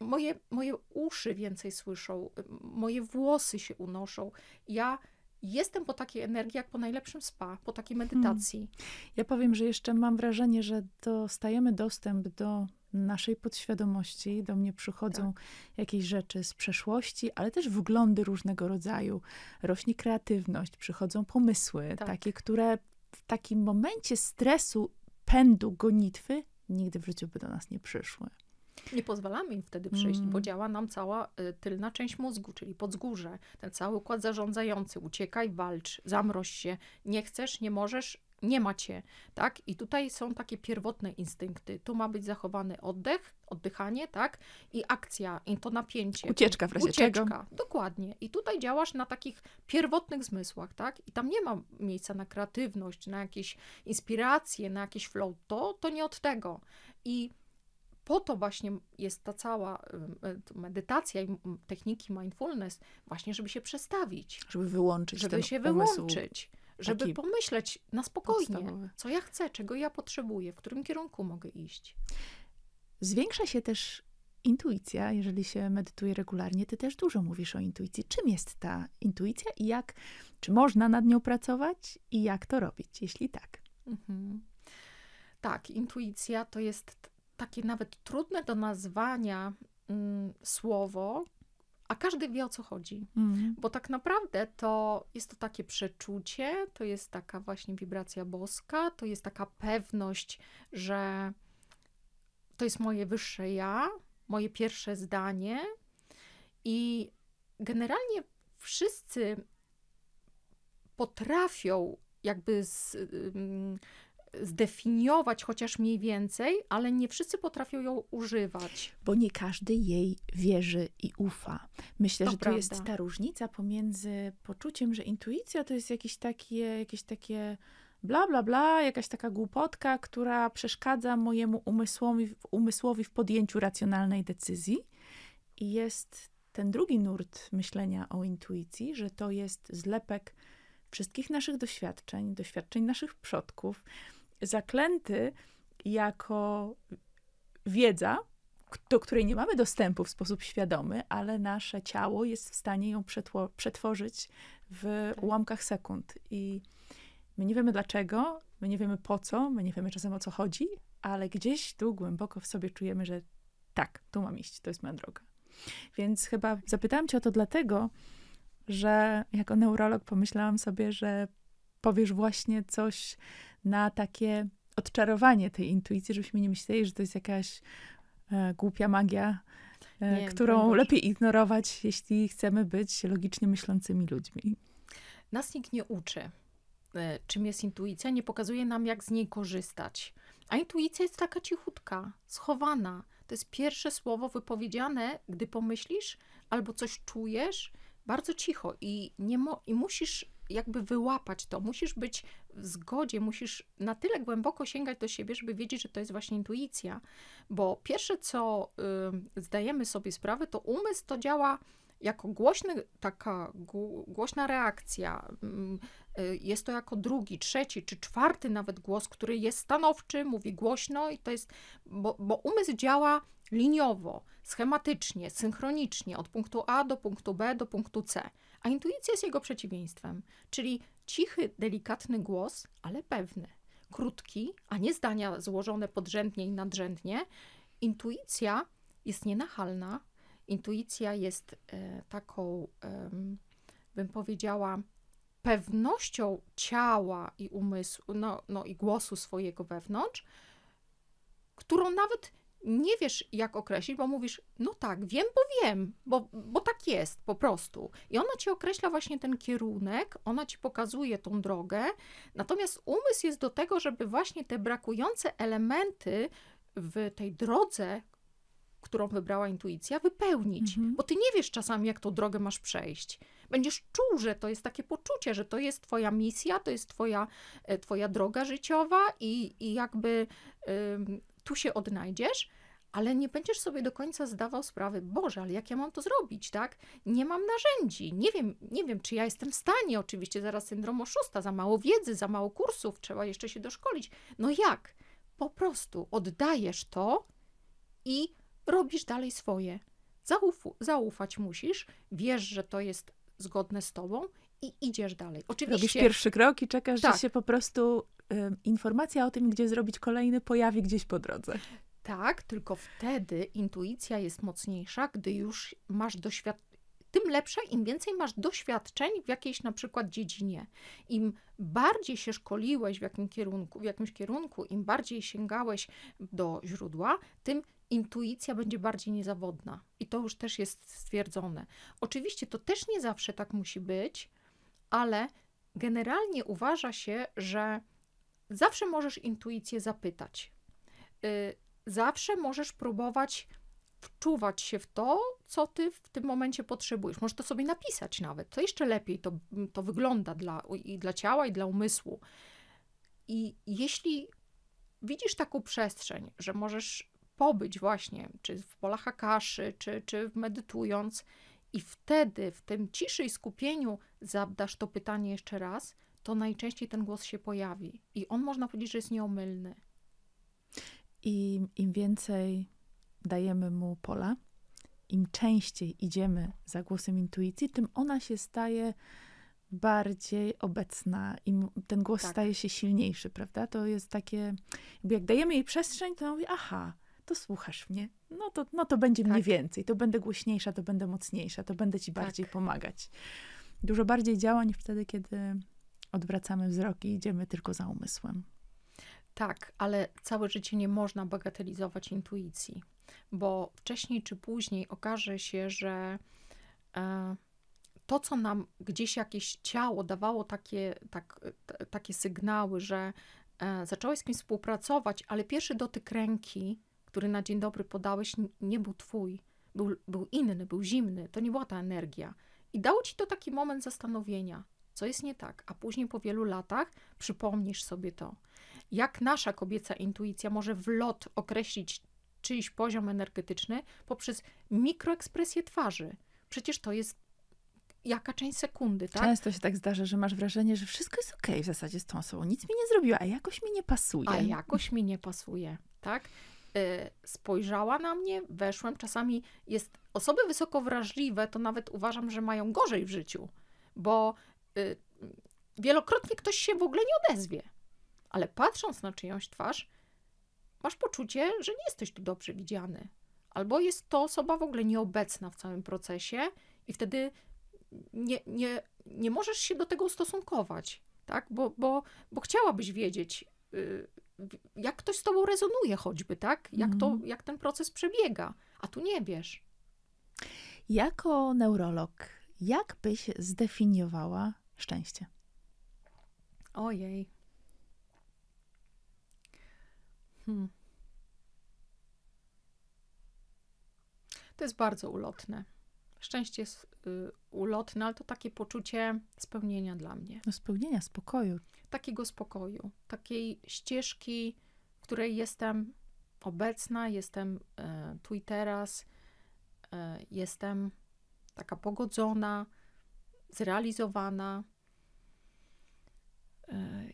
moje, moje uszy więcej słyszą, moje włosy się unoszą. Ja jestem po takiej energii, jak po najlepszym spa, po takiej hmm. medytacji. Hmm. Ja powiem, że jeszcze mam wrażenie, że dostajemy dostęp do naszej podświadomości. Do mnie przychodzą tak. jakieś rzeczy z przeszłości, ale też wglądy różnego rodzaju. Rośnie kreatywność, przychodzą pomysły, tak. takie, które w takim momencie stresu, pędu, gonitwy nigdy w życiu by do nas nie przyszły. Nie pozwalamy im wtedy przyjść, mm. bo działa nam cała y, tylna część mózgu, czyli podzgórze, ten cały układ zarządzający. Uciekaj, walcz, zamroź się. Nie chcesz, nie możesz, nie macie, tak? I tutaj są takie pierwotne instynkty. Tu ma być zachowany oddech, oddychanie, tak? I akcja, i to napięcie. Ucieczka w razie Ucieczka, czego. dokładnie. I tutaj działasz na takich pierwotnych zmysłach, tak? I tam nie ma miejsca na kreatywność, na jakieś inspiracje, na jakieś flow. To, to nie od tego. I po to właśnie jest ta cała y, y, medytacja i techniki mindfulness, właśnie, żeby się przestawić. Żeby wyłączyć Żeby się wyłączyć żeby Taki pomyśleć na spokojnie, podstawowy. co ja chcę, czego ja potrzebuję, w którym kierunku mogę iść. Zwiększa się też intuicja, jeżeli się medytuje regularnie. Ty też dużo mówisz o intuicji. Czym jest ta intuicja i jak, czy można nad nią pracować i jak to robić, jeśli tak? Mhm. Tak, intuicja to jest takie nawet trudne do nazwania mm, słowo, a każdy wie o co chodzi. Mm. Bo tak naprawdę to jest to takie przeczucie, to jest taka właśnie wibracja boska, to jest taka pewność, że to jest moje wyższe ja, moje pierwsze zdanie i generalnie wszyscy potrafią jakby z, zdefiniować chociaż mniej więcej, ale nie wszyscy potrafią ją używać. Bo nie każdy jej wierzy i ufa. Myślę, to że prawda. jest ta różnica pomiędzy poczuciem, że intuicja to jest jakieś takie, jakieś takie bla, bla, bla, jakaś taka głupotka, która przeszkadza mojemu umysłowi, umysłowi w podjęciu racjonalnej decyzji. I jest ten drugi nurt myślenia o intuicji, że to jest zlepek wszystkich naszych doświadczeń, doświadczeń naszych przodków, zaklęty jako wiedza, do której nie mamy dostępu w sposób świadomy, ale nasze ciało jest w stanie ją przetworzyć w tak. ułamkach sekund. I my nie wiemy dlaczego, my nie wiemy po co, my nie wiemy czasem o co chodzi, ale gdzieś tu głęboko w sobie czujemy, że tak, tu mam iść, to jest moja droga. Więc chyba zapytałam cię o to dlatego, że jako neurolog pomyślałam sobie, że powiesz właśnie coś, na takie odczarowanie tej intuicji, żebyśmy nie myśleli, że to jest jakaś e, głupia magia, e, nie, którą lepiej ignorować, jeśli chcemy być logicznie myślącymi ludźmi. Nas nikt nie uczy, e, czym jest intuicja, nie pokazuje nam, jak z niej korzystać. A intuicja jest taka cichutka, schowana. To jest pierwsze słowo wypowiedziane, gdy pomyślisz albo coś czujesz, bardzo cicho i, nie mo- i musisz jakby wyłapać to. Musisz być w zgodzie, musisz na tyle głęboko sięgać do siebie, żeby wiedzieć, że to jest właśnie intuicja, bo pierwsze, co y, zdajemy sobie sprawę, to umysł to działa jako głośny, taka głośna reakcja. Mm, y, jest to jako drugi, trzeci czy czwarty nawet głos, który jest stanowczy, mówi głośno i to jest, bo, bo umysł działa liniowo, schematycznie, synchronicznie, od punktu A do punktu B do punktu C. A intuicja jest jego przeciwieństwem, czyli cichy, delikatny głos, ale pewny, krótki, a nie zdania złożone podrzędnie i nadrzędnie. Intuicja jest nienachalna, intuicja jest e, taką, e, bym powiedziała, pewnością ciała i umysłu, no, no i głosu swojego wewnątrz, którą nawet nie wiesz, jak określić, bo mówisz, no tak, wiem, bo wiem, bo, bo tak jest po prostu. I ona ci określa właśnie ten kierunek, ona ci pokazuje tą drogę, natomiast umysł jest do tego, żeby właśnie te brakujące elementy w tej drodze, którą wybrała intuicja, wypełnić, mhm. bo ty nie wiesz czasami, jak tą drogę masz przejść. Będziesz czuł, że to jest takie poczucie, że to jest twoja misja, to jest twoja, e, twoja droga życiowa i, i jakby tu się odnajdziesz, ale nie będziesz sobie do końca zdawał sprawy, Boże, ale jak ja mam to zrobić, tak? Nie mam narzędzi, nie wiem, nie wiem, czy ja jestem w stanie, oczywiście zaraz syndrom oszusta, za mało wiedzy, za mało kursów, trzeba jeszcze się doszkolić. No jak? Po prostu oddajesz to i robisz dalej swoje. Zauf zaufać musisz, wiesz, że to jest zgodne z tobą i idziesz dalej. Oczywiście. Robisz pierwszy krok i czekasz, tak. że się po prostu informacja o tym, gdzie zrobić kolejny, pojawi gdzieś po drodze. Tak, tylko wtedy intuicja jest mocniejsza, gdy już masz doświadczenie. Tym lepsze, im więcej masz doświadczeń w jakiejś na przykład dziedzinie. Im bardziej się szkoliłeś w, jakim kierunku, w jakimś kierunku, im bardziej sięgałeś do źródła, tym intuicja będzie bardziej niezawodna. I to już też jest stwierdzone. Oczywiście to też nie zawsze tak musi być, ale generalnie uważa się, że Zawsze możesz intuicję zapytać. Y, zawsze możesz próbować wczuwać się w to, co ty w tym momencie potrzebujesz. Możesz to sobie napisać nawet. To jeszcze lepiej to, mm, to wygląda dla, i dla ciała, i dla umysłu. I jeśli widzisz taką przestrzeń, że możesz pobyć właśnie, czy w polach akaszy, czy, czy medytując, i wtedy w tym ciszy i skupieniu zadasz to pytanie jeszcze raz, to najczęściej ten głos się pojawi. I on można powiedzieć, że jest nieomylny. I im więcej dajemy mu pola, im częściej idziemy za głosem intuicji, tym ona się staje bardziej obecna i ten głos tak. staje się silniejszy, prawda? To jest takie, jak dajemy jej przestrzeń, to ona mówi, aha, to słuchasz mnie, no to, no to będzie tak. mnie więcej, to będę głośniejsza, to będę mocniejsza, to będę ci bardziej tak. pomagać. Dużo bardziej działań wtedy, kiedy odwracamy wzrok i idziemy tylko za umysłem. Tak, ale całe życie nie można bagatelizować intuicji, bo wcześniej czy później okaże się, że e, to, co nam gdzieś jakieś ciało dawało takie, tak, t- takie sygnały, że e, zacząłeś z kimś współpracować, ale pierwszy dotyk ręki, który na dzień dobry podałeś, nie był twój, był, był inny, był zimny, to nie była ta energia. I dało ci to taki moment zastanowienia, co jest nie tak, a później po wielu latach przypomnisz sobie to. Jak nasza kobieca intuicja może w lot określić czyjś poziom energetyczny poprzez mikroekspresję twarzy. Przecież to jest jaka część sekundy, tak? Często się tak zdarza, że masz wrażenie, że wszystko jest okej okay w zasadzie z tą osobą. Nic mi nie zrobiła, a jakoś mi nie pasuje. A jakoś mi nie pasuje, tak? E, spojrzała na mnie, weszłem. Czasami jest osoby wysoko wrażliwe, to nawet uważam, że mają gorzej w życiu, bo Y, wielokrotnie ktoś się w ogóle nie odezwie, ale patrząc na czyjąś twarz, masz poczucie, że nie jesteś tu dobrze widziany. Albo jest to osoba w ogóle nieobecna w całym procesie i wtedy nie, nie, nie możesz się do tego ustosunkować, tak? Bo, bo, bo chciałabyś wiedzieć, y, jak ktoś z tobą rezonuje choćby, tak? Jak, to, mhm. jak ten proces przebiega, a tu nie wiesz. Jako neurolog, jak byś zdefiniowała szczęście. Ojej. Hmm. To jest bardzo ulotne. Szczęście jest y, ulotne, ale to takie poczucie spełnienia dla mnie. No spełnienia, spokoju. Takiego spokoju, takiej ścieżki, w której jestem obecna, jestem y, tu i teraz, y, jestem taka pogodzona, zrealizowana. E,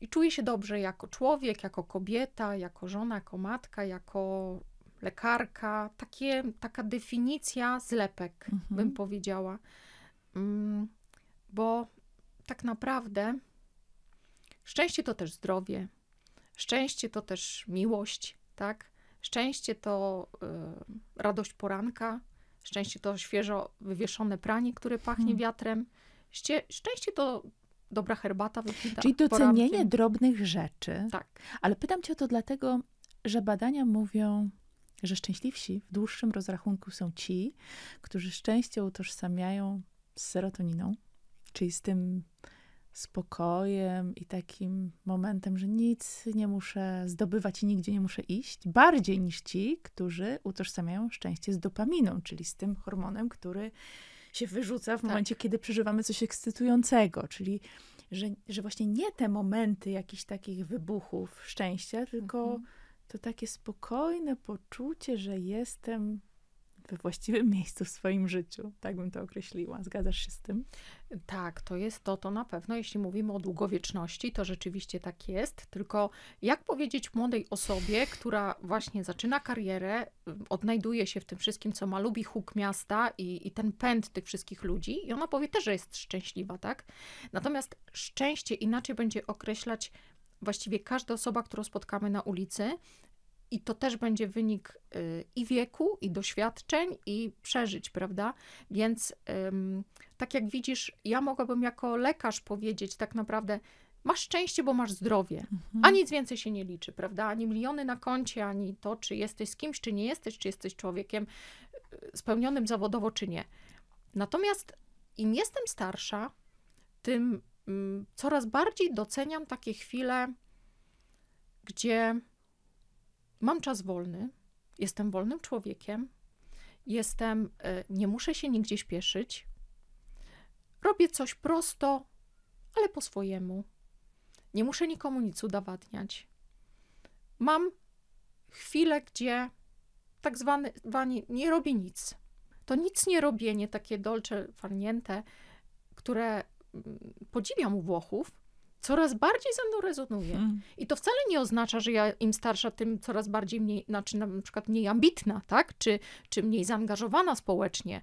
I czuję się dobrze jako człowiek, jako kobieta, jako żona, jako matka, jako lekarka. Takie, taka definicja zlepek, mhm. bym powiedziała. Mm, bo tak naprawdę szczęście to też zdrowie, szczęście to też miłość, tak? Szczęście to y, radość poranka, szczęście to świeżo wywieszone pranie, które pachnie hmm. wiatrem, Ście, szczęście to dobra herbata wypita. Czyli docenienie drobnych rzeczy. Tak. Ale pytam cię o to dlatego, że badania mówią, że szczęśliwsi w dłuższym rozrachunku są ci, którzy szczęście utożsamiają z serotoniną, czyli z tym spokojem i takim momentem, że nic nie muszę zdobywać i nigdzie nie muszę iść, bardziej niż ci, którzy utożsamiają szczęście z dopaminą, czyli z tym hormonem, który się wyrzuca w tak. momencie, kiedy przeżywamy coś ekscytującego, czyli że, że właśnie nie te momenty jakichś takich wybuchów szczęścia, tylko mhm. to takie spokojne poczucie, że jestem we właściwym *laughs* miejscu w swoim życiu. Tak bym to określiła. Zgadzasz się z tym? Tak, to jest to, to na pewno. Jeśli mówimy o długowieczności, to rzeczywiście tak jest. Tylko jak powiedzieć młodej osobie, która właśnie zaczyna karierę, y, odnajduje się w tym wszystkim, co ma, lubi huk miasta i, i ten pęd tych wszystkich ludzi, i ona powie też, że jest szczęśliwa, tak? Natomiast szczęście inaczej będzie określać właściwie każda osoba, którą spotkamy na ulicy, i to też będzie wynik y, i wieku, i doświadczeń, i przeżyć, prawda? Więc tak jak widzisz, ja mogłabym jako lekarz powiedzieć tak naprawdę, masz szczęście, bo masz zdrowie, mhm. a nic więcej się nie liczy, prawda? Ani miliony na koncie, ani to, czy jesteś z kimś, czy nie jesteś, czy jesteś człowiekiem y, spełnionym zawodowo, czy nie. Natomiast im jestem starsza, tym coraz bardziej doceniam takie chwile, gdzie mam czas wolny, jestem wolnym człowiekiem, jestem, e, nie muszę się nigdzie śpieszyć, robię coś prosto, ale po swojemu. Nie muszę nikomu nic udowadniać. Mam chwilę, gdzie tak zwany nie robię nic. To nic nie robienie, takie dolce farniente, które mm, podziwiam u Włochów, coraz bardziej ze mną rezonuje. Hmm. I to wcale nie oznacza, że ja im starsza, tym coraz bardziej mniej, znaczy na przykład mniej ambitna, tak? Czy, czy mniej zaangażowana społecznie.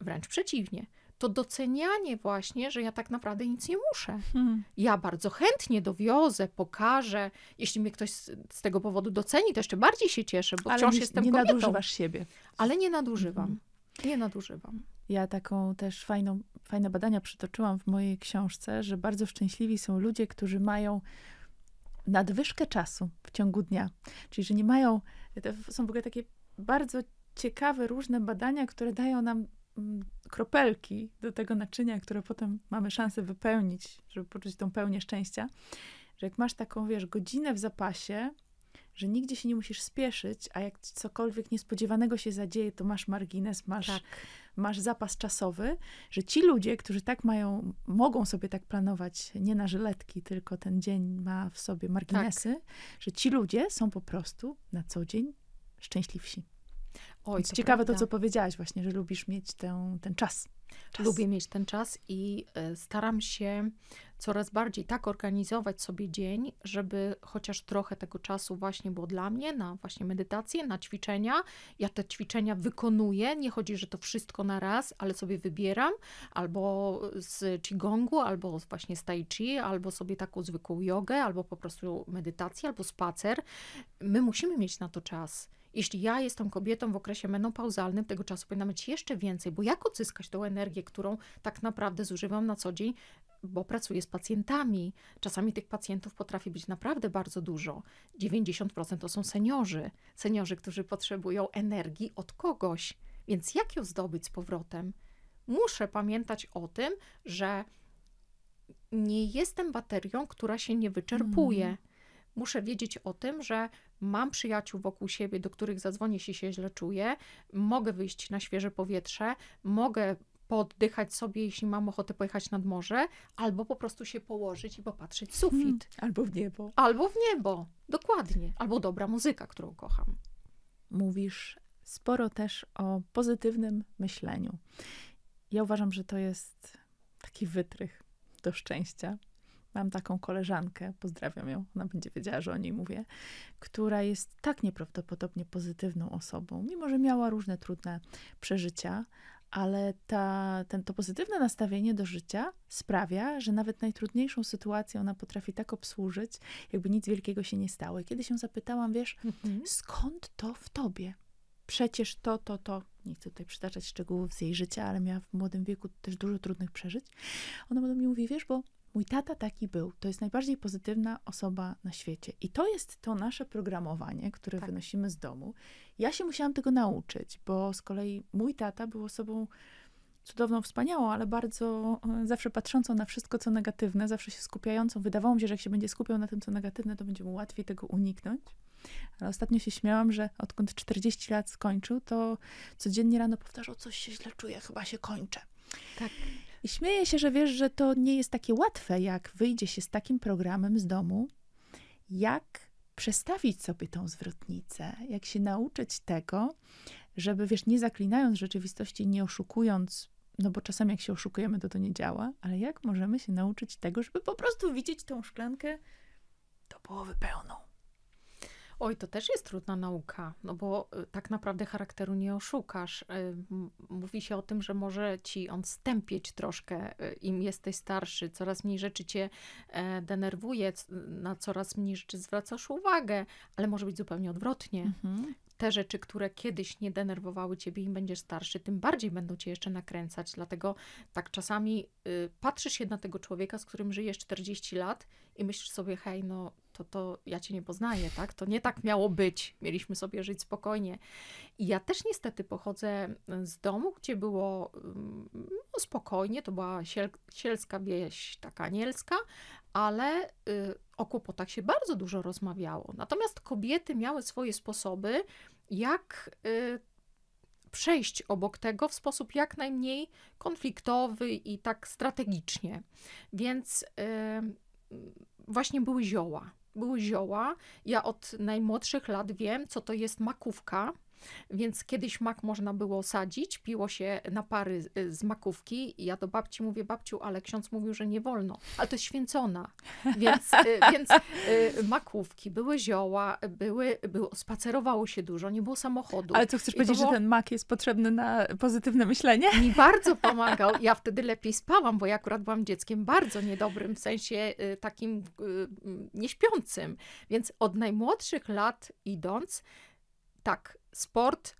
Wręcz przeciwnie. To docenianie właśnie, że ja tak naprawdę nic nie muszę. Hmm. Ja bardzo chętnie dowiozę, pokażę. Jeśli mnie ktoś z, z, tego powodu doceni, to jeszcze bardziej się cieszę, bo Ale wciąż nie, jestem nie kobietą. nie nadużywasz siebie. Ale nie nadużywam. Hmm. Nie nadużywam. Ja taką też fajną, fajne badania przytoczyłam w mojej książce, że bardzo szczęśliwi są ludzie, którzy mają nadwyżkę czasu w ciągu dnia. Czyli, że nie mają, to są w ogóle takie bardzo ciekawe, różne badania, które dają nam mm, kropelki do tego naczynia, które potem mamy szansę wypełnić, żeby poczuć tą pełnię szczęścia. Że jak masz taką, wiesz, godzinę w zapasie, że nigdzie się nie musisz spieszyć, a jak cokolwiek niespodziewanego się zadzieje, to masz margines, masz, tak. masz zapas czasowy, że ci ludzie, którzy tak mają, mogą sobie tak planować, nie na żyletki, tylko ten dzień ma w sobie marginesy, tak. że ci ludzie są po prostu na co dzień szczęśliwsi. Oj, to ciekawe prawda. to, co powiedziałaś właśnie, że lubisz mieć ten, ten czas czas. Lubię mieć ten czas i e, staram się coraz bardziej tak organizować sobie dzień, żeby chociaż trochę tego czasu właśnie było dla mnie, na właśnie medytację, na ćwiczenia. Ja te ćwiczenia wykonuję, nie chodzi, że to wszystko na raz, ale sobie wybieram albo z Qigongu, albo właśnie z Tai Chi, albo sobie taką zwykłą jogę, albo po prostu medytację, albo spacer. My musimy mieć na to czas. Jeśli ja jestem kobietą w okresie menopauzalnym, tego czasu powinna mieć jeszcze więcej, bo jak odzyskać tą energię, którą tak naprawdę zużywam na co dzień, bo pracuję z pacjentami. Czasami tych pacjentów potrafi być naprawdę bardzo dużo. 90% to są seniorzy, seniorzy, którzy potrzebują energii od kogoś. Więc jak ją zdobyć z powrotem? Muszę pamiętać o tym, że nie jestem baterią, która się nie wyczerpuje. Mhm muszę wiedzieć o tym, że mam przyjaciół wokół siebie, do których zadzwonię, jeśli się źle czuję, mogę wyjść na świeże powietrze, mogę poddychać sobie, jeśli mam ochotę pojechać nad morze, albo po prostu się położyć i popatrzeć w hmm, sufit. Hmm, albo w niebo. Albo w niebo, dokładnie. Albo dobra muzyka, którą kocham. Mówisz sporo też o pozytywnym myśleniu. Ja uważam, że to jest taki wytrych do szczęścia. Mam taką koleżankę, pozdrawiam ją, ona będzie wiedziała, że o niej mówię, która jest tak nieprawdopodobnie pozytywną osobą, mimo że miała różne trudne przeżycia, ale ta, ten, to pozytywne nastawienie do życia sprawia, że nawet najtrudniejszą sytuację ona potrafi tak obsłużyć, jakby nic wielkiego się nie stało. I kiedy się zapytałam, wiesz, mm-hmm. skąd to w tobie? Przecież to, to, to, nie chcę tutaj przytaczać szczegółów z jej życia, ale miała w młodym wieku też dużo trudnych przeżyć. Ona do mnie mówi, wiesz, bo Mój tata taki był. To jest najbardziej pozytywna osoba na świecie. I to jest to nasze programowanie, które tak. wynosimy z domu. Ja się musiałam tego nauczyć, bo z kolei mój tata był osobą cudowną, wspaniałą, ale bardzo e, zawsze patrzącą na wszystko, co negatywne, zawsze się skupiającą. Wydawało mi się, że jak się będzie skupiał na tym, co negatywne, to będzie mu łatwiej tego uniknąć. Ale ostatnio się śmiałam, że odkąd 40 lat skończył, to codziennie rano powtarzał, coś się źle czuję, chyba się kończę. Tak. I śmieję się, że wiesz, że to nie jest takie łatwe, jak wyjdzie się z takim programem z domu, jak przestawić sobie tą zwrotnicę, jak się nauczyć tego, żeby, wiesz, nie zaklinając rzeczywistości, nie oszukując, no bo czasem jak się oszukujemy, to to nie działa, ale jak możemy się nauczyć tego, żeby po prostu widzieć tą szklankę do połowy pełną. Oj, to też jest trudna nauka, no bo y, tak naprawdę charakteru nie oszukasz. Y, mówi się o tym, że może ci on stępieć troszkę, y, im jesteś starszy, coraz mniej rzeczy cię e, denerwuje, na coraz mniej rzeczy zwracasz uwagę, ale może być zupełnie odwrotnie. Mhm te rzeczy, które kiedyś nie denerwowały ciebie, im będziesz starszy, tym bardziej będą cię jeszcze nakręcać. Dlatego tak czasami y, patrzysz się na tego człowieka, z którym żyjesz 40 lat i myślisz sobie, hej, no to, to ja cię nie poznaję, tak? To nie tak miało być. Mieliśmy sobie żyć spokojnie. I ja też niestety pochodzę z domu, gdzie było mm, no, spokojnie, to była siel, sielska wieś, taka nielska, ale y, o kłopotach się bardzo dużo rozmawiało. Natomiast kobiety miały swoje sposoby, jak y, przejść obok tego w sposób jak najmniej konfliktowy i tak strategicznie. Więc y, właśnie były zioła. Były zioła. Ja od najmłodszych lat wiem, co to jest makówka więc kiedyś mak można było sadzić, piło się na pary y, z makówki. ja do babci mówię, babciu, ale ksiądz mówił, że nie wolno. Ale to jest święcona. Więc, y, *laughs* więc y, makówki, były zioła, były, było, spacerowało się dużo, nie było samochodu. Ale co chcesz I powiedzieć, było... że ten mak jest potrzebny na pozytywne myślenie? Mi bardzo *laughs* pomagał. Ja wtedy lepiej spałam, bo ja akurat byłam dzieckiem bardzo niedobrym, w sensie takim nieśpiącym. Więc od najmłodszych lat idąc, tak, sport,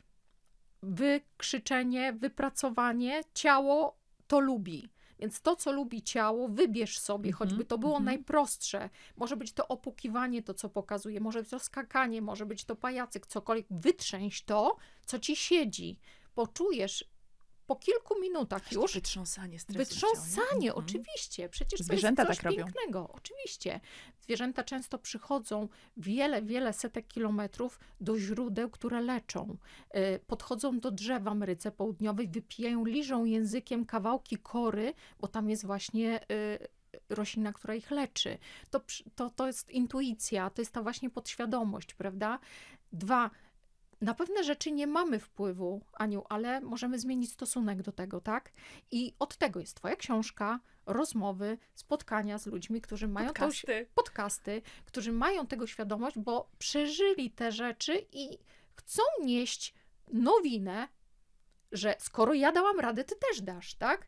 wykrzyczenie, wypracowanie, ciało to lubi. Więc to, co lubi ciało, wybierz sobie, choćby mhm, to było mhm. najprostsze. Może być to opukiwanie, to co pokazuje, może być to skakanie, może być to pajacyk, cokolwiek. Wytrzęść to, co ci siedzi. Poczujesz, po kilku minutach już. Wytrząsanie stresu. Wytrząsanie, mhm. oczywiście. Przecież Zwierzęta to jest tak coś tak pięknego. Robią. Oczywiście. Zwierzęta często przychodzą wiele, wiele setek kilometrów do źródeł, które leczą. Y, podchodzą do drzewa Ameryce Południowej, wypijają, liżą językiem kawałki kory, bo tam jest właśnie y, roślina, która ich leczy. To, to, to jest intuicja, to jest ta właśnie podświadomość, prawda? Dwa, na pewne rzeczy nie mamy wpływu, Aniu, ale możemy zmienić stosunek do tego, tak? I od tego jest Twoja książka, rozmowy, spotkania z ludźmi, którzy mają podcasty, to, podcasty którzy mają tego świadomość, bo przeżyli te rzeczy i chcą nieść nowinę, że skoro ja dałam radę, ty też dasz, tak?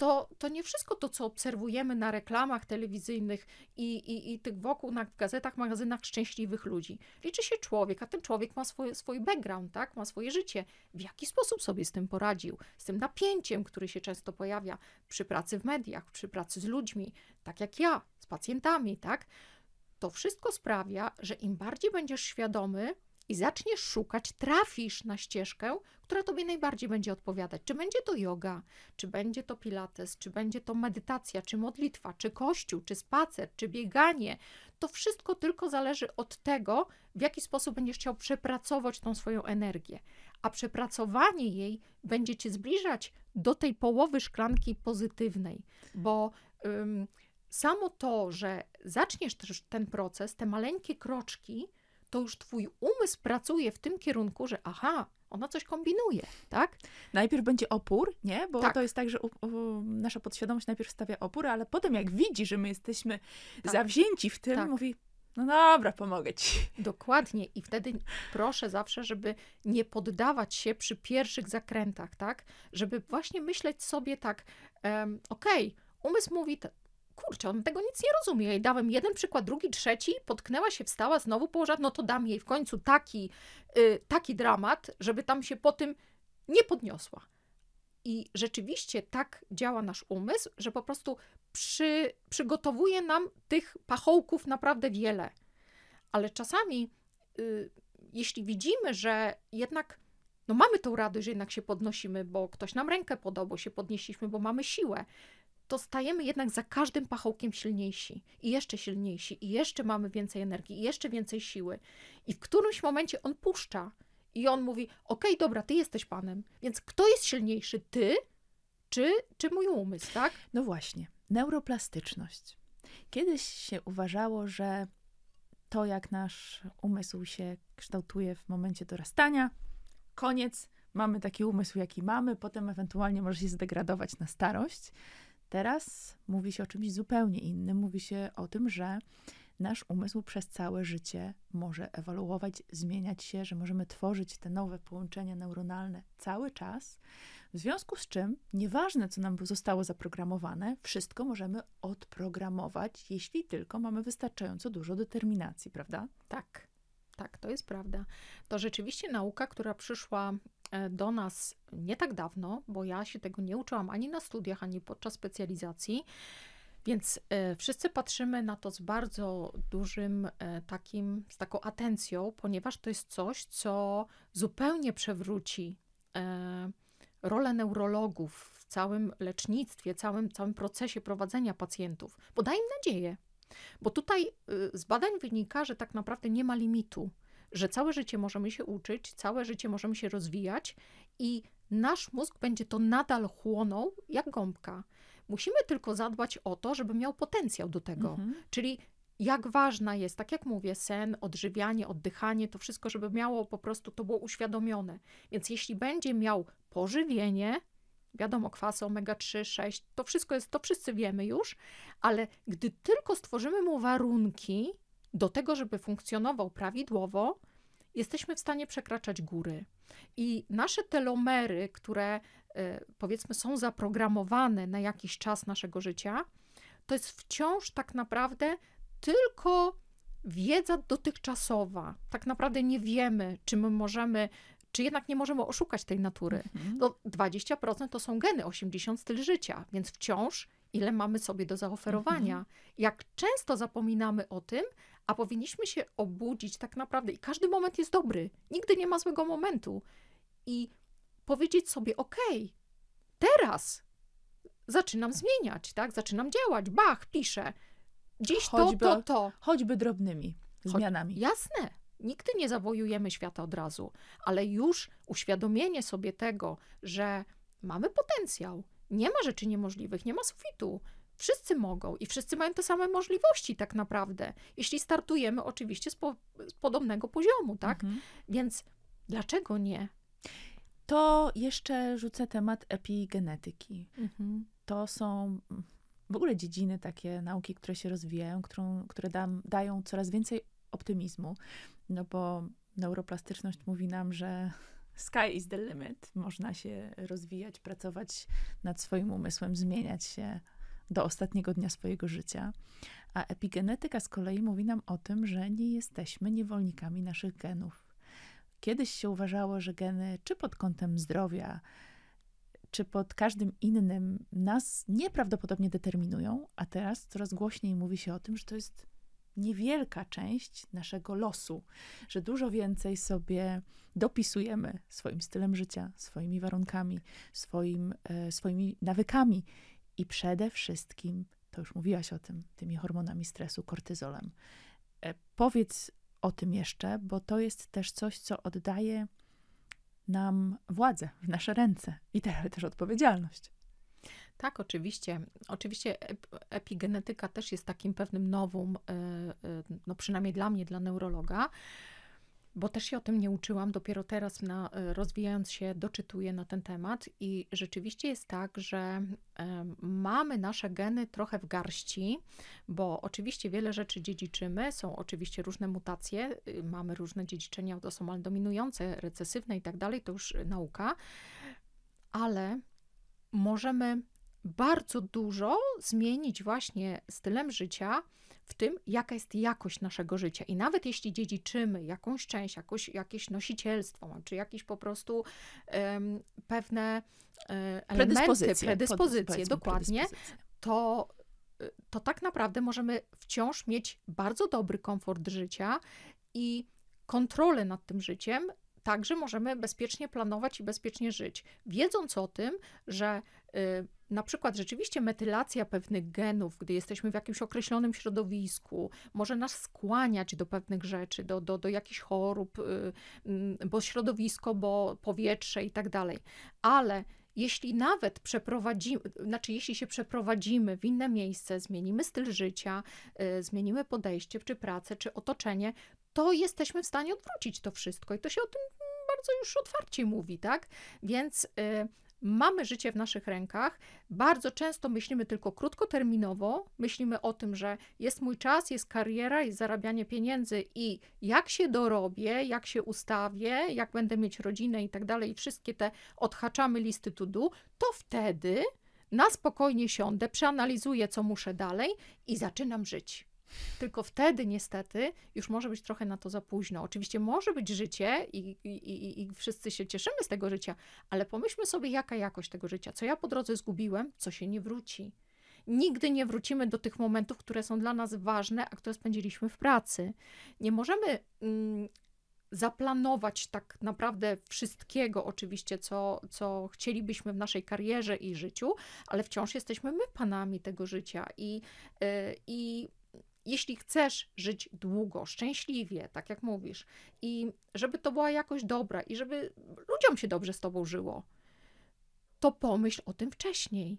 to, to nie wszystko to, co obserwujemy na reklamach telewizyjnych i, i, i tych wokół na, w gazetach, magazynach szczęśliwych ludzi. Liczy się człowiek, a ten człowiek ma swój, swój background, tak? ma swoje życie. W jaki sposób sobie z tym poradził? Z tym napięciem, który się często pojawia przy pracy w mediach, przy pracy z ludźmi, tak jak ja, z pacjentami, tak? To wszystko sprawia, że im bardziej będziesz świadomy, i zaczniesz szukać, trafisz na ścieżkę, która tobie najbardziej będzie odpowiadać. Czy będzie to yoga, czy będzie to pilates, czy będzie to medytacja, czy modlitwa, czy kościół, czy spacer, czy bieganie. To wszystko tylko zależy od tego, w jaki sposób będziesz chciał przepracować tą swoją energię. A przepracowanie jej będzie cię zbliżać do tej połowy szklanki pozytywnej, bo. Ym, samo to, że zaczniesz też ten proces, te maleńkie kroczki, to już twój umysł pracuje w tym kierunku, że aha, ona coś kombinuje, tak? Najpierw będzie opór, nie? Bo tak. to jest tak, że u, u, nasza podświadomość najpierw stawia opór, ale potem jak widzi, że my jesteśmy tak. zawzięci w tym, tak. mówi, no dobra, pomogę ci. Dokładnie. I wtedy proszę zawsze, żeby nie poddawać się przy pierwszych zakrętach, tak? Żeby właśnie myśleć sobie tak, um, okej, okay, umysł mówi, kurczę, on tego nic nie rozumie. Ja jej dałem jeden przykład, drugi, trzeci, potknęła się, wstała, znowu położyła, no to dam jej w końcu taki, yy, taki dramat, żeby tam się po tym nie podniosła. I rzeczywiście tak działa nasz umysł, że po prostu przy, przygotowuje nam tych pachołków naprawdę wiele. Ale czasami, yy, jeśli widzimy, że jednak no mamy tą radość, że jednak się podnosimy, bo ktoś nam rękę podał, bo się podnieśliśmy, bo mamy siłę, to stajemy jednak za każdym pachołkiem silniejsi i jeszcze silniejsi, i jeszcze mamy więcej energii, i jeszcze więcej siły. I w którymś momencie on puszcza i on mówi: Okej, okay, dobra, ty jesteś panem, więc kto jest silniejszy, ty czy, czy mój umysł, tak? No właśnie, neuroplastyczność. Kiedyś się uważało, że to, jak nasz umysł się kształtuje w momencie dorastania, koniec, mamy taki umysł, jaki mamy, potem ewentualnie może się zdegradować na starość. Teraz mówi się o czymś zupełnie innym. Mówi się o tym, że nasz umysł przez całe życie może ewoluować, zmieniać się, że możemy tworzyć te nowe połączenia neuronalne cały czas. W związku z czym, nieważne co nam zostało zaprogramowane, wszystko możemy odprogramować, jeśli tylko mamy wystarczająco dużo determinacji, prawda? Tak tak, to jest prawda. To rzeczywiście nauka, która przyszła e, do nas nie tak dawno, bo ja się tego nie uczyłam ani na studiach, ani podczas specjalizacji. Więc e, wszyscy patrzymy na to z bardzo dużym e, takim, z taką atencją, ponieważ to jest coś, co zupełnie przewróci rolę neurologów w całym lecznictwie, całym, całym procesie prowadzenia pacjentów. Bo daj im nadzieję, bo tutaj y, z badań wynika, że tak naprawdę nie ma limitu, że całe życie możemy się uczyć, całe życie możemy się rozwijać i nasz mózg będzie to nadal chłonął jak gąbka. Musimy tylko zadbać o to, żeby miał potencjał do tego. Mhm. Czyli jak ważna jest, tak jak mówię, sen, odżywianie, oddychanie, to wszystko, żeby miało po prostu to było uświadomione. Więc jeśli będzie miał pożywienie, Wiadomo, kwasy omega-3, 6, to wszystko jest, to wszyscy wiemy już, ale gdy tylko stworzymy mu warunki do tego, żeby funkcjonował prawidłowo, jesteśmy w stanie przekraczać góry. I nasze telomery, które e, powiedzmy są zaprogramowane na jakiś czas naszego życia, to jest wciąż tak naprawdę tylko wiedza dotychczasowa. Tak naprawdę nie wiemy, czy my możemy czy jednak nie możemy oszukać tej natury? Mhm. No, 20% to są geny, 80% styl życia, więc wciąż ile mamy sobie do zaoferowania. Mhm. Jak często zapominamy o tym, a powinniśmy się obudzić tak naprawdę. I każdy moment jest dobry, nigdy nie ma złego momentu. I powiedzieć sobie, ok, teraz zaczynam zmieniać, tak? Zaczynam działać, bach, piszę. Dziś choćby, to, to, to. Choćby drobnymi zmianami. Choć, jasne. Nigdy nie zawojujemy świata od razu, ale już uświadomienie sobie tego, że mamy potencjał, nie ma rzeczy niemożliwych, nie ma sufitu. Wszyscy mogą i wszyscy mają te same możliwości, tak naprawdę, jeśli startujemy oczywiście z, po, z podobnego poziomu, tak? Mhm. Więc dlaczego nie? To jeszcze rzucę temat epigenetyki. Mhm. To są w ogóle dziedziny takie nauki, które się rozwijają, którą, które dają coraz więcej optymizmu, no bo neuroplastyczność mówi nam, że sky is the limit. Można się rozwijać, pracować nad swoim umysłem, zmieniać się do ostatniego dnia swojego życia. A epigenetyka z kolei mówi nam o tym, że nie jesteśmy niewolnikami naszych genów. Kiedyś się uważało, że geny, czy pod kątem zdrowia, czy pod każdym innym, nas nieprawdopodobnie determinują, a teraz coraz głośniej mówi się o tym, że to jest niewielka część naszego losu, że dużo więcej sobie dopisujemy swoim stylem życia, swoimi warunkami, swoim, e, swoimi nawykami i przede wszystkim, to już mówiłaś o tym, tymi hormonami stresu, kortyzolem. E, powiedz o tym jeszcze, bo to jest też coś, co oddaje nam władzę w nasze ręce i też odpowiedzialność. Tak, oczywiście. Oczywiście epigenetyka też jest takim pewnym nowym, e, e, no przynajmniej dla mnie, dla neurologa, bo też się o tym nie uczyłam. Dopiero teraz, na, e, rozwijając się, doczytuję na ten temat i rzeczywiście jest tak, że mamy nasze geny trochę w garści, bo oczywiście wiele rzeczy dziedziczymy, są oczywiście różne mutacje, y, mamy różne dziedziczenia autosomalne dominujące, recesywne i tak dalej, to już nauka, ale możemy bardzo dużo zmienić właśnie stylem życia, w tym jaka jest jakość naszego życia. I nawet jeśli dziedziczymy jakąś część, jakoś, jakieś nosicielstwo, czy jakieś po prostu um, pewne um, elementy, predyspozycje, predyspozycje dokładnie, predyspozycje. to e, to tak naprawdę możemy wciąż mieć bardzo dobry komfort życia i kontrolę nad tym życiem, także możemy bezpiecznie planować i bezpiecznie żyć, wiedząc o tym, że y, na przykład rzeczywiście metylacja pewnych genów, gdy jesteśmy w jakimś określonym środowisku, może nas skłaniać do pewnych rzeczy, do, do, do jakichś chorób, y, mm, bo środowisko, bo powietrze i tak dalej. Ale jeśli nawet przeprowadzimy, znaczy jeśli się przeprowadzimy w inne miejsce, zmienimy styl życia, y, zmienimy podejście, czy pracę, czy otoczenie, to jesteśmy w stanie odwrócić to wszystko i to się o tym bardzo już otwarcie mówi, tak? Więc y, Mamy życie w naszych rękach. Bardzo często myślimy tylko krótkoterminowo. Myślimy o tym, że jest mój czas, jest kariera, jest zarabianie pieniędzy i jak się dorobię, jak się ustawię, jak będę mieć rodzinę i tak dalej, i wszystkie te odhaczamy listy to do, to wtedy na spokojnie siądę, przeanalizuję, co muszę dalej i zaczynam żyć. Tylko wtedy niestety już może być trochę na to za późno. Oczywiście może być życie i, i, i, i wszyscy się cieszymy z tego życia, ale pomyślmy sobie, jaka jakość tego życia, co ja po drodze zgubiłem, co się nie wróci. Nigdy nie wrócimy do tych momentów, które są dla nas ważne, a które spędziliśmy w pracy. Nie możemy mm, zaplanować tak naprawdę wszystkiego, oczywiście, co, co chcielibyśmy w naszej karierze i życiu, ale wciąż jesteśmy my panami tego życia i, y, i jeśli chcesz żyć długo, szczęśliwie, tak jak mówisz, i żeby to była jakoś dobra i żeby ludziom się dobrze z tobą żyło, to pomyśl o tym wcześniej.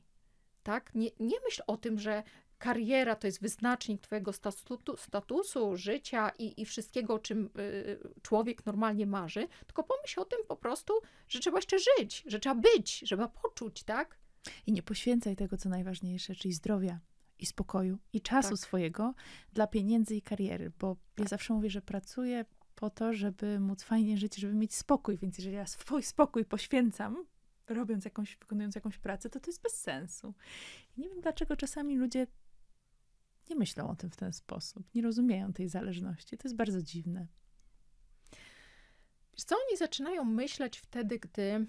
Tak? Nie, nie myśl o tym, że kariera to jest wyznacznik Twojego statutu, statusu, życia i, i wszystkiego, o czym y, człowiek normalnie marzy, tylko pomyśl o tym po prostu, że trzeba jeszcze żyć, że trzeba być, że trzeba poczuć, tak? I nie poświęcaj tego, co najważniejsze, czyli zdrowia i spokoju i czasu tak. swojego dla pieniędzy i kariery, bo ja tak. zawsze mówię, że pracuję po to, żeby móc fajnie żyć, żeby mieć spokój, więc jeżeli ja swój spokój poświęcam, robiąc jakąś, wykonując jakąś pracę, to to jest bez sensu. I nie wiem, dlaczego czasami ludzie nie myślą o tym w ten sposób, nie rozumieją tej zależności. To jest bardzo dziwne. co oni zaczynają myśleć wtedy, gdy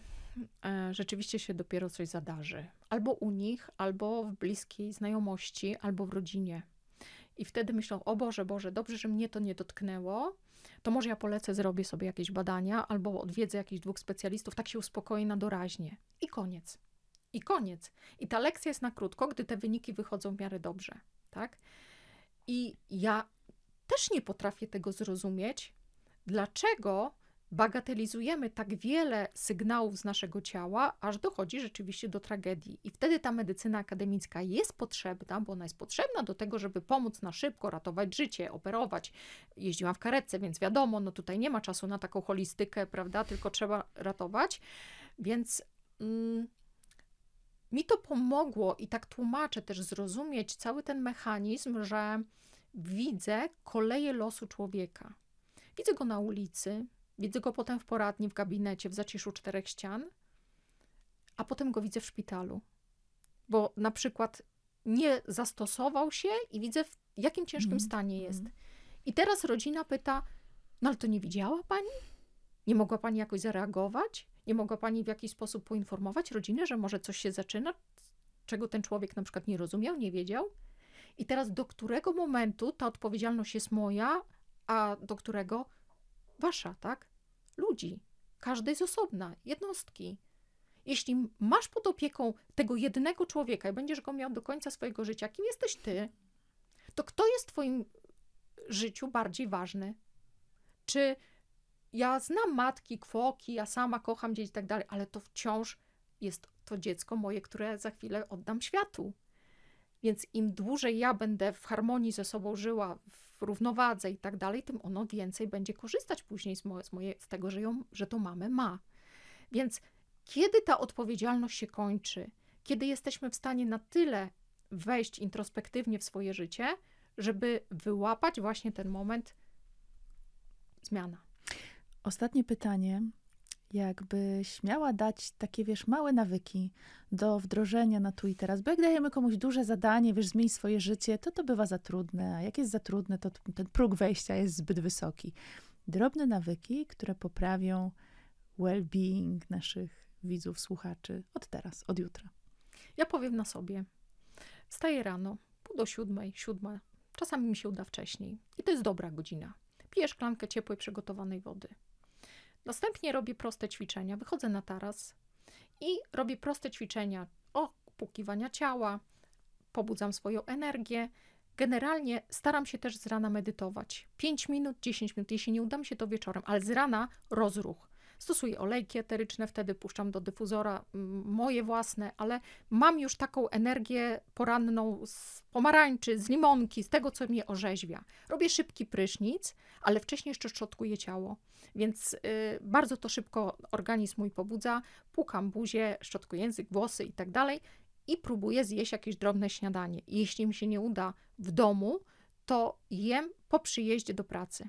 E, rzeczywiście się dopiero coś zadarzy. Albo u nich, albo w bliskiej znajomości, albo w rodzinie. I wtedy myślą: O Boże, Boże, dobrze, że mnie to nie dotknęło. To może ja polecę, zrobię sobie jakieś badania albo odwiedzę jakichś dwóch specjalistów, tak się uspokoję na doraźnie. I koniec. I koniec. I ta lekcja jest na krótko, gdy te wyniki wychodzą w miarę dobrze. Tak? I ja też nie potrafię tego zrozumieć, dlaczego bagatelizujemy tak wiele sygnałów z naszego ciała, aż dochodzi rzeczywiście do tragedii. I wtedy ta medycyna akademicka jest potrzebna, bo ona jest potrzebna do tego, żeby pomóc na szybko ratować życie, operować. Jeździłam w karetce, więc wiadomo, no tutaj nie ma czasu na taką holistykę, prawda? Tylko trzeba ratować. Więc. Mm, mi to pomogło i tak tłumaczę też zrozumieć cały ten mechanizm, że widzę koleje losu człowieka. Widzę go na ulicy, Widzę go potem w poradni, w gabinecie, w zaciszu czterech ścian, a potem go widzę w szpitalu. Bo na przykład nie zastosował się i widzę, w jakim ciężkim mhm. stanie mhm. jest. I teraz rodzina pyta: No ale to nie widziała pani? Nie mogła pani jakoś zareagować? Nie mogła pani w jakiś sposób poinformować rodziny, że może coś się zaczyna, czego ten człowiek na przykład nie rozumiał, nie wiedział? I teraz do którego momentu ta odpowiedzialność jest moja, a do którego wasza, tak? Ludzi, każdej z osobna, jednostki. Jeśli masz pod opieką tego jednego człowieka i będziesz go miał do końca swojego życia, kim jesteś ty, to kto jest w twoim życiu bardziej ważny? Czy ja znam matki, kwoki, ja sama kocham dzieci i tak dalej, ale to wciąż jest to dziecko moje, które za chwilę oddam światu. Więc im dłużej ja będę w harmonii ze sobą żyła, w równowadze i tak dalej, tym ono więcej będzie korzystać później z, moje, z, moje, z tego, że, ją, że to mamę ma. Więc kiedy ta odpowiedzialność się kończy, kiedy jesteśmy w stanie na tyle wejść introspektywnie w swoje życie, żeby wyłapać właśnie ten moment zmiana. Ostatnie pytanie jakbyś miała dać takie, wiesz, małe nawyki do wdrożenia na tu i teraz, bo jak dajemy komuś duże zadanie, wiesz, zmień swoje życie, to to bywa za trudne, a jak jest za trudne, to ten próg wejścia jest zbyt wysoki. Drobne nawyki, które poprawią well-being naszych widzów, słuchaczy od teraz, od jutra. Ja powiem na sobie. Wstaję rano, pół do siódmej, siódma. Czasami mi się uda wcześniej. I to jest dobra godzina. Piję szklankę ciepłej, przygotowanej wody Następnie robię proste ćwiczenia. Wychodzę na taras i robię proste ćwiczenia opukiwania ciała, pobudzam swoją energię. Generalnie staram się też z rana medytować. 5 minut, 10 minut, jeśli nie uda mi się to wieczorem, ale z rana rozruch. Stosuję olejki eteryczne, wtedy puszczam do dyfuzora moje własne, ale mam już taką energię poranną z pomarańczy, z limonki, z tego, co mnie orzeźwia. Robię szybki prysznic, ale wcześniej jeszcze szczotkuję ciało, więc y, bardzo to szybko organizm mój pobudza. Pukam buzię, szczotkuję język, włosy i tak dalej i próbuję zjeść jakieś drobne śniadanie. Jeśli mi się nie uda w domu, to jem po przyjeździe do pracy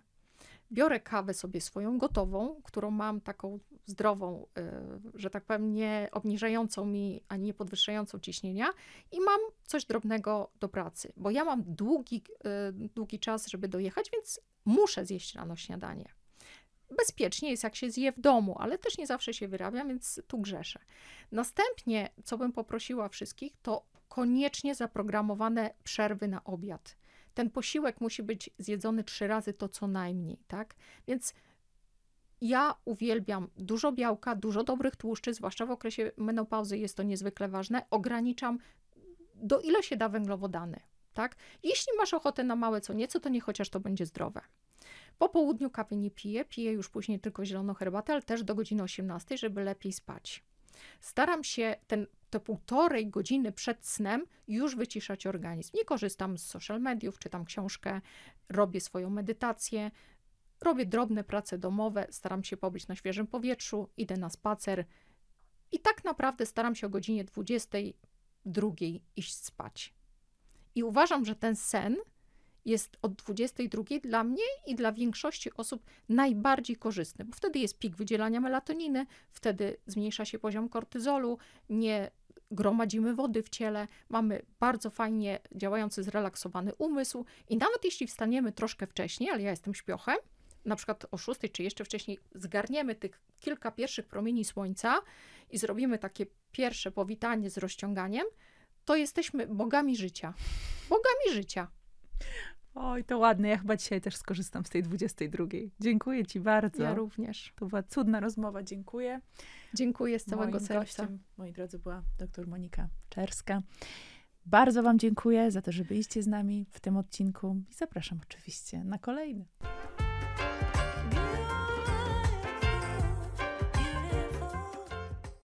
biorę kawę sobie swoją gotową, którą mam taką zdrową, e, że tak powiem, nie obniżającą mi ani nie podwyższającą ciśnienia, i mam coś drobnego do pracy, bo ja mam długi, e, długi czas, żeby dojechać, więc muszę zjeść rano śniadanie. Bezpiecznie jest, jak się zje w domu, ale też nie zawsze się wyrabia, więc tu grzeszę. Następnie, co bym poprosiła wszystkich, to koniecznie zaprogramowane przerwy na obiad ten posiłek musi być zjedzony trzy razy to co najmniej, tak? Więc ja uwielbiam dużo białka, dużo dobrych tłuszczy, zwłaszcza w okresie menopauzy jest to niezwykle ważne. Ograniczam do ile się da węglowodany, tak? Jeśli masz ochotę na małe co nieco, to nie chociaż to będzie zdrowe. Po południu kawy nie piję, piję już później tylko zieloną herbatę, ale też do godziny 18, żeby lepiej spać. Staram się ten te półtorej godziny przed snem już wyciszać organizm. Nie korzystam z social mediów, czytam książkę, robię swoją medytację, robię drobne prace domowe, staram się pobyć na świeżym powietrzu, idę na spacer i tak naprawdę staram się o godzinie 22 iść spać. I uważam, że ten sen jest od 22 dla mnie i dla większości osób najbardziej korzystny, bo wtedy jest pik wydzielania melatoniny, wtedy zmniejsza się poziom kortyzolu, nie gromadzimy wody w ciele, mamy bardzo fajnie działający, zrelaksowany umysł i nawet jeśli wstaniemy troszkę wcześniej, ale ja jestem śpiochem, na przykład o 6 czy jeszcze wcześniej zgarniemy tych kilka pierwszych promieni słońca i zrobimy takie pierwsze powitanie z rozciąganiem, to jesteśmy bogami życia. Bogami życia. Oj, to ładne. Ja chyba dzisiaj też skorzystam z tej 22. Dziękuję Ci bardzo. Ja również. To była cudna rozmowa. Dziękuję. Dziękuję z całego Moim serca. Gościem, moi drodzy, była dr Monika Czerska. Bardzo Wam dziękuję za to, że byliście z nami w tym odcinku i zapraszam oczywiście na kolejny.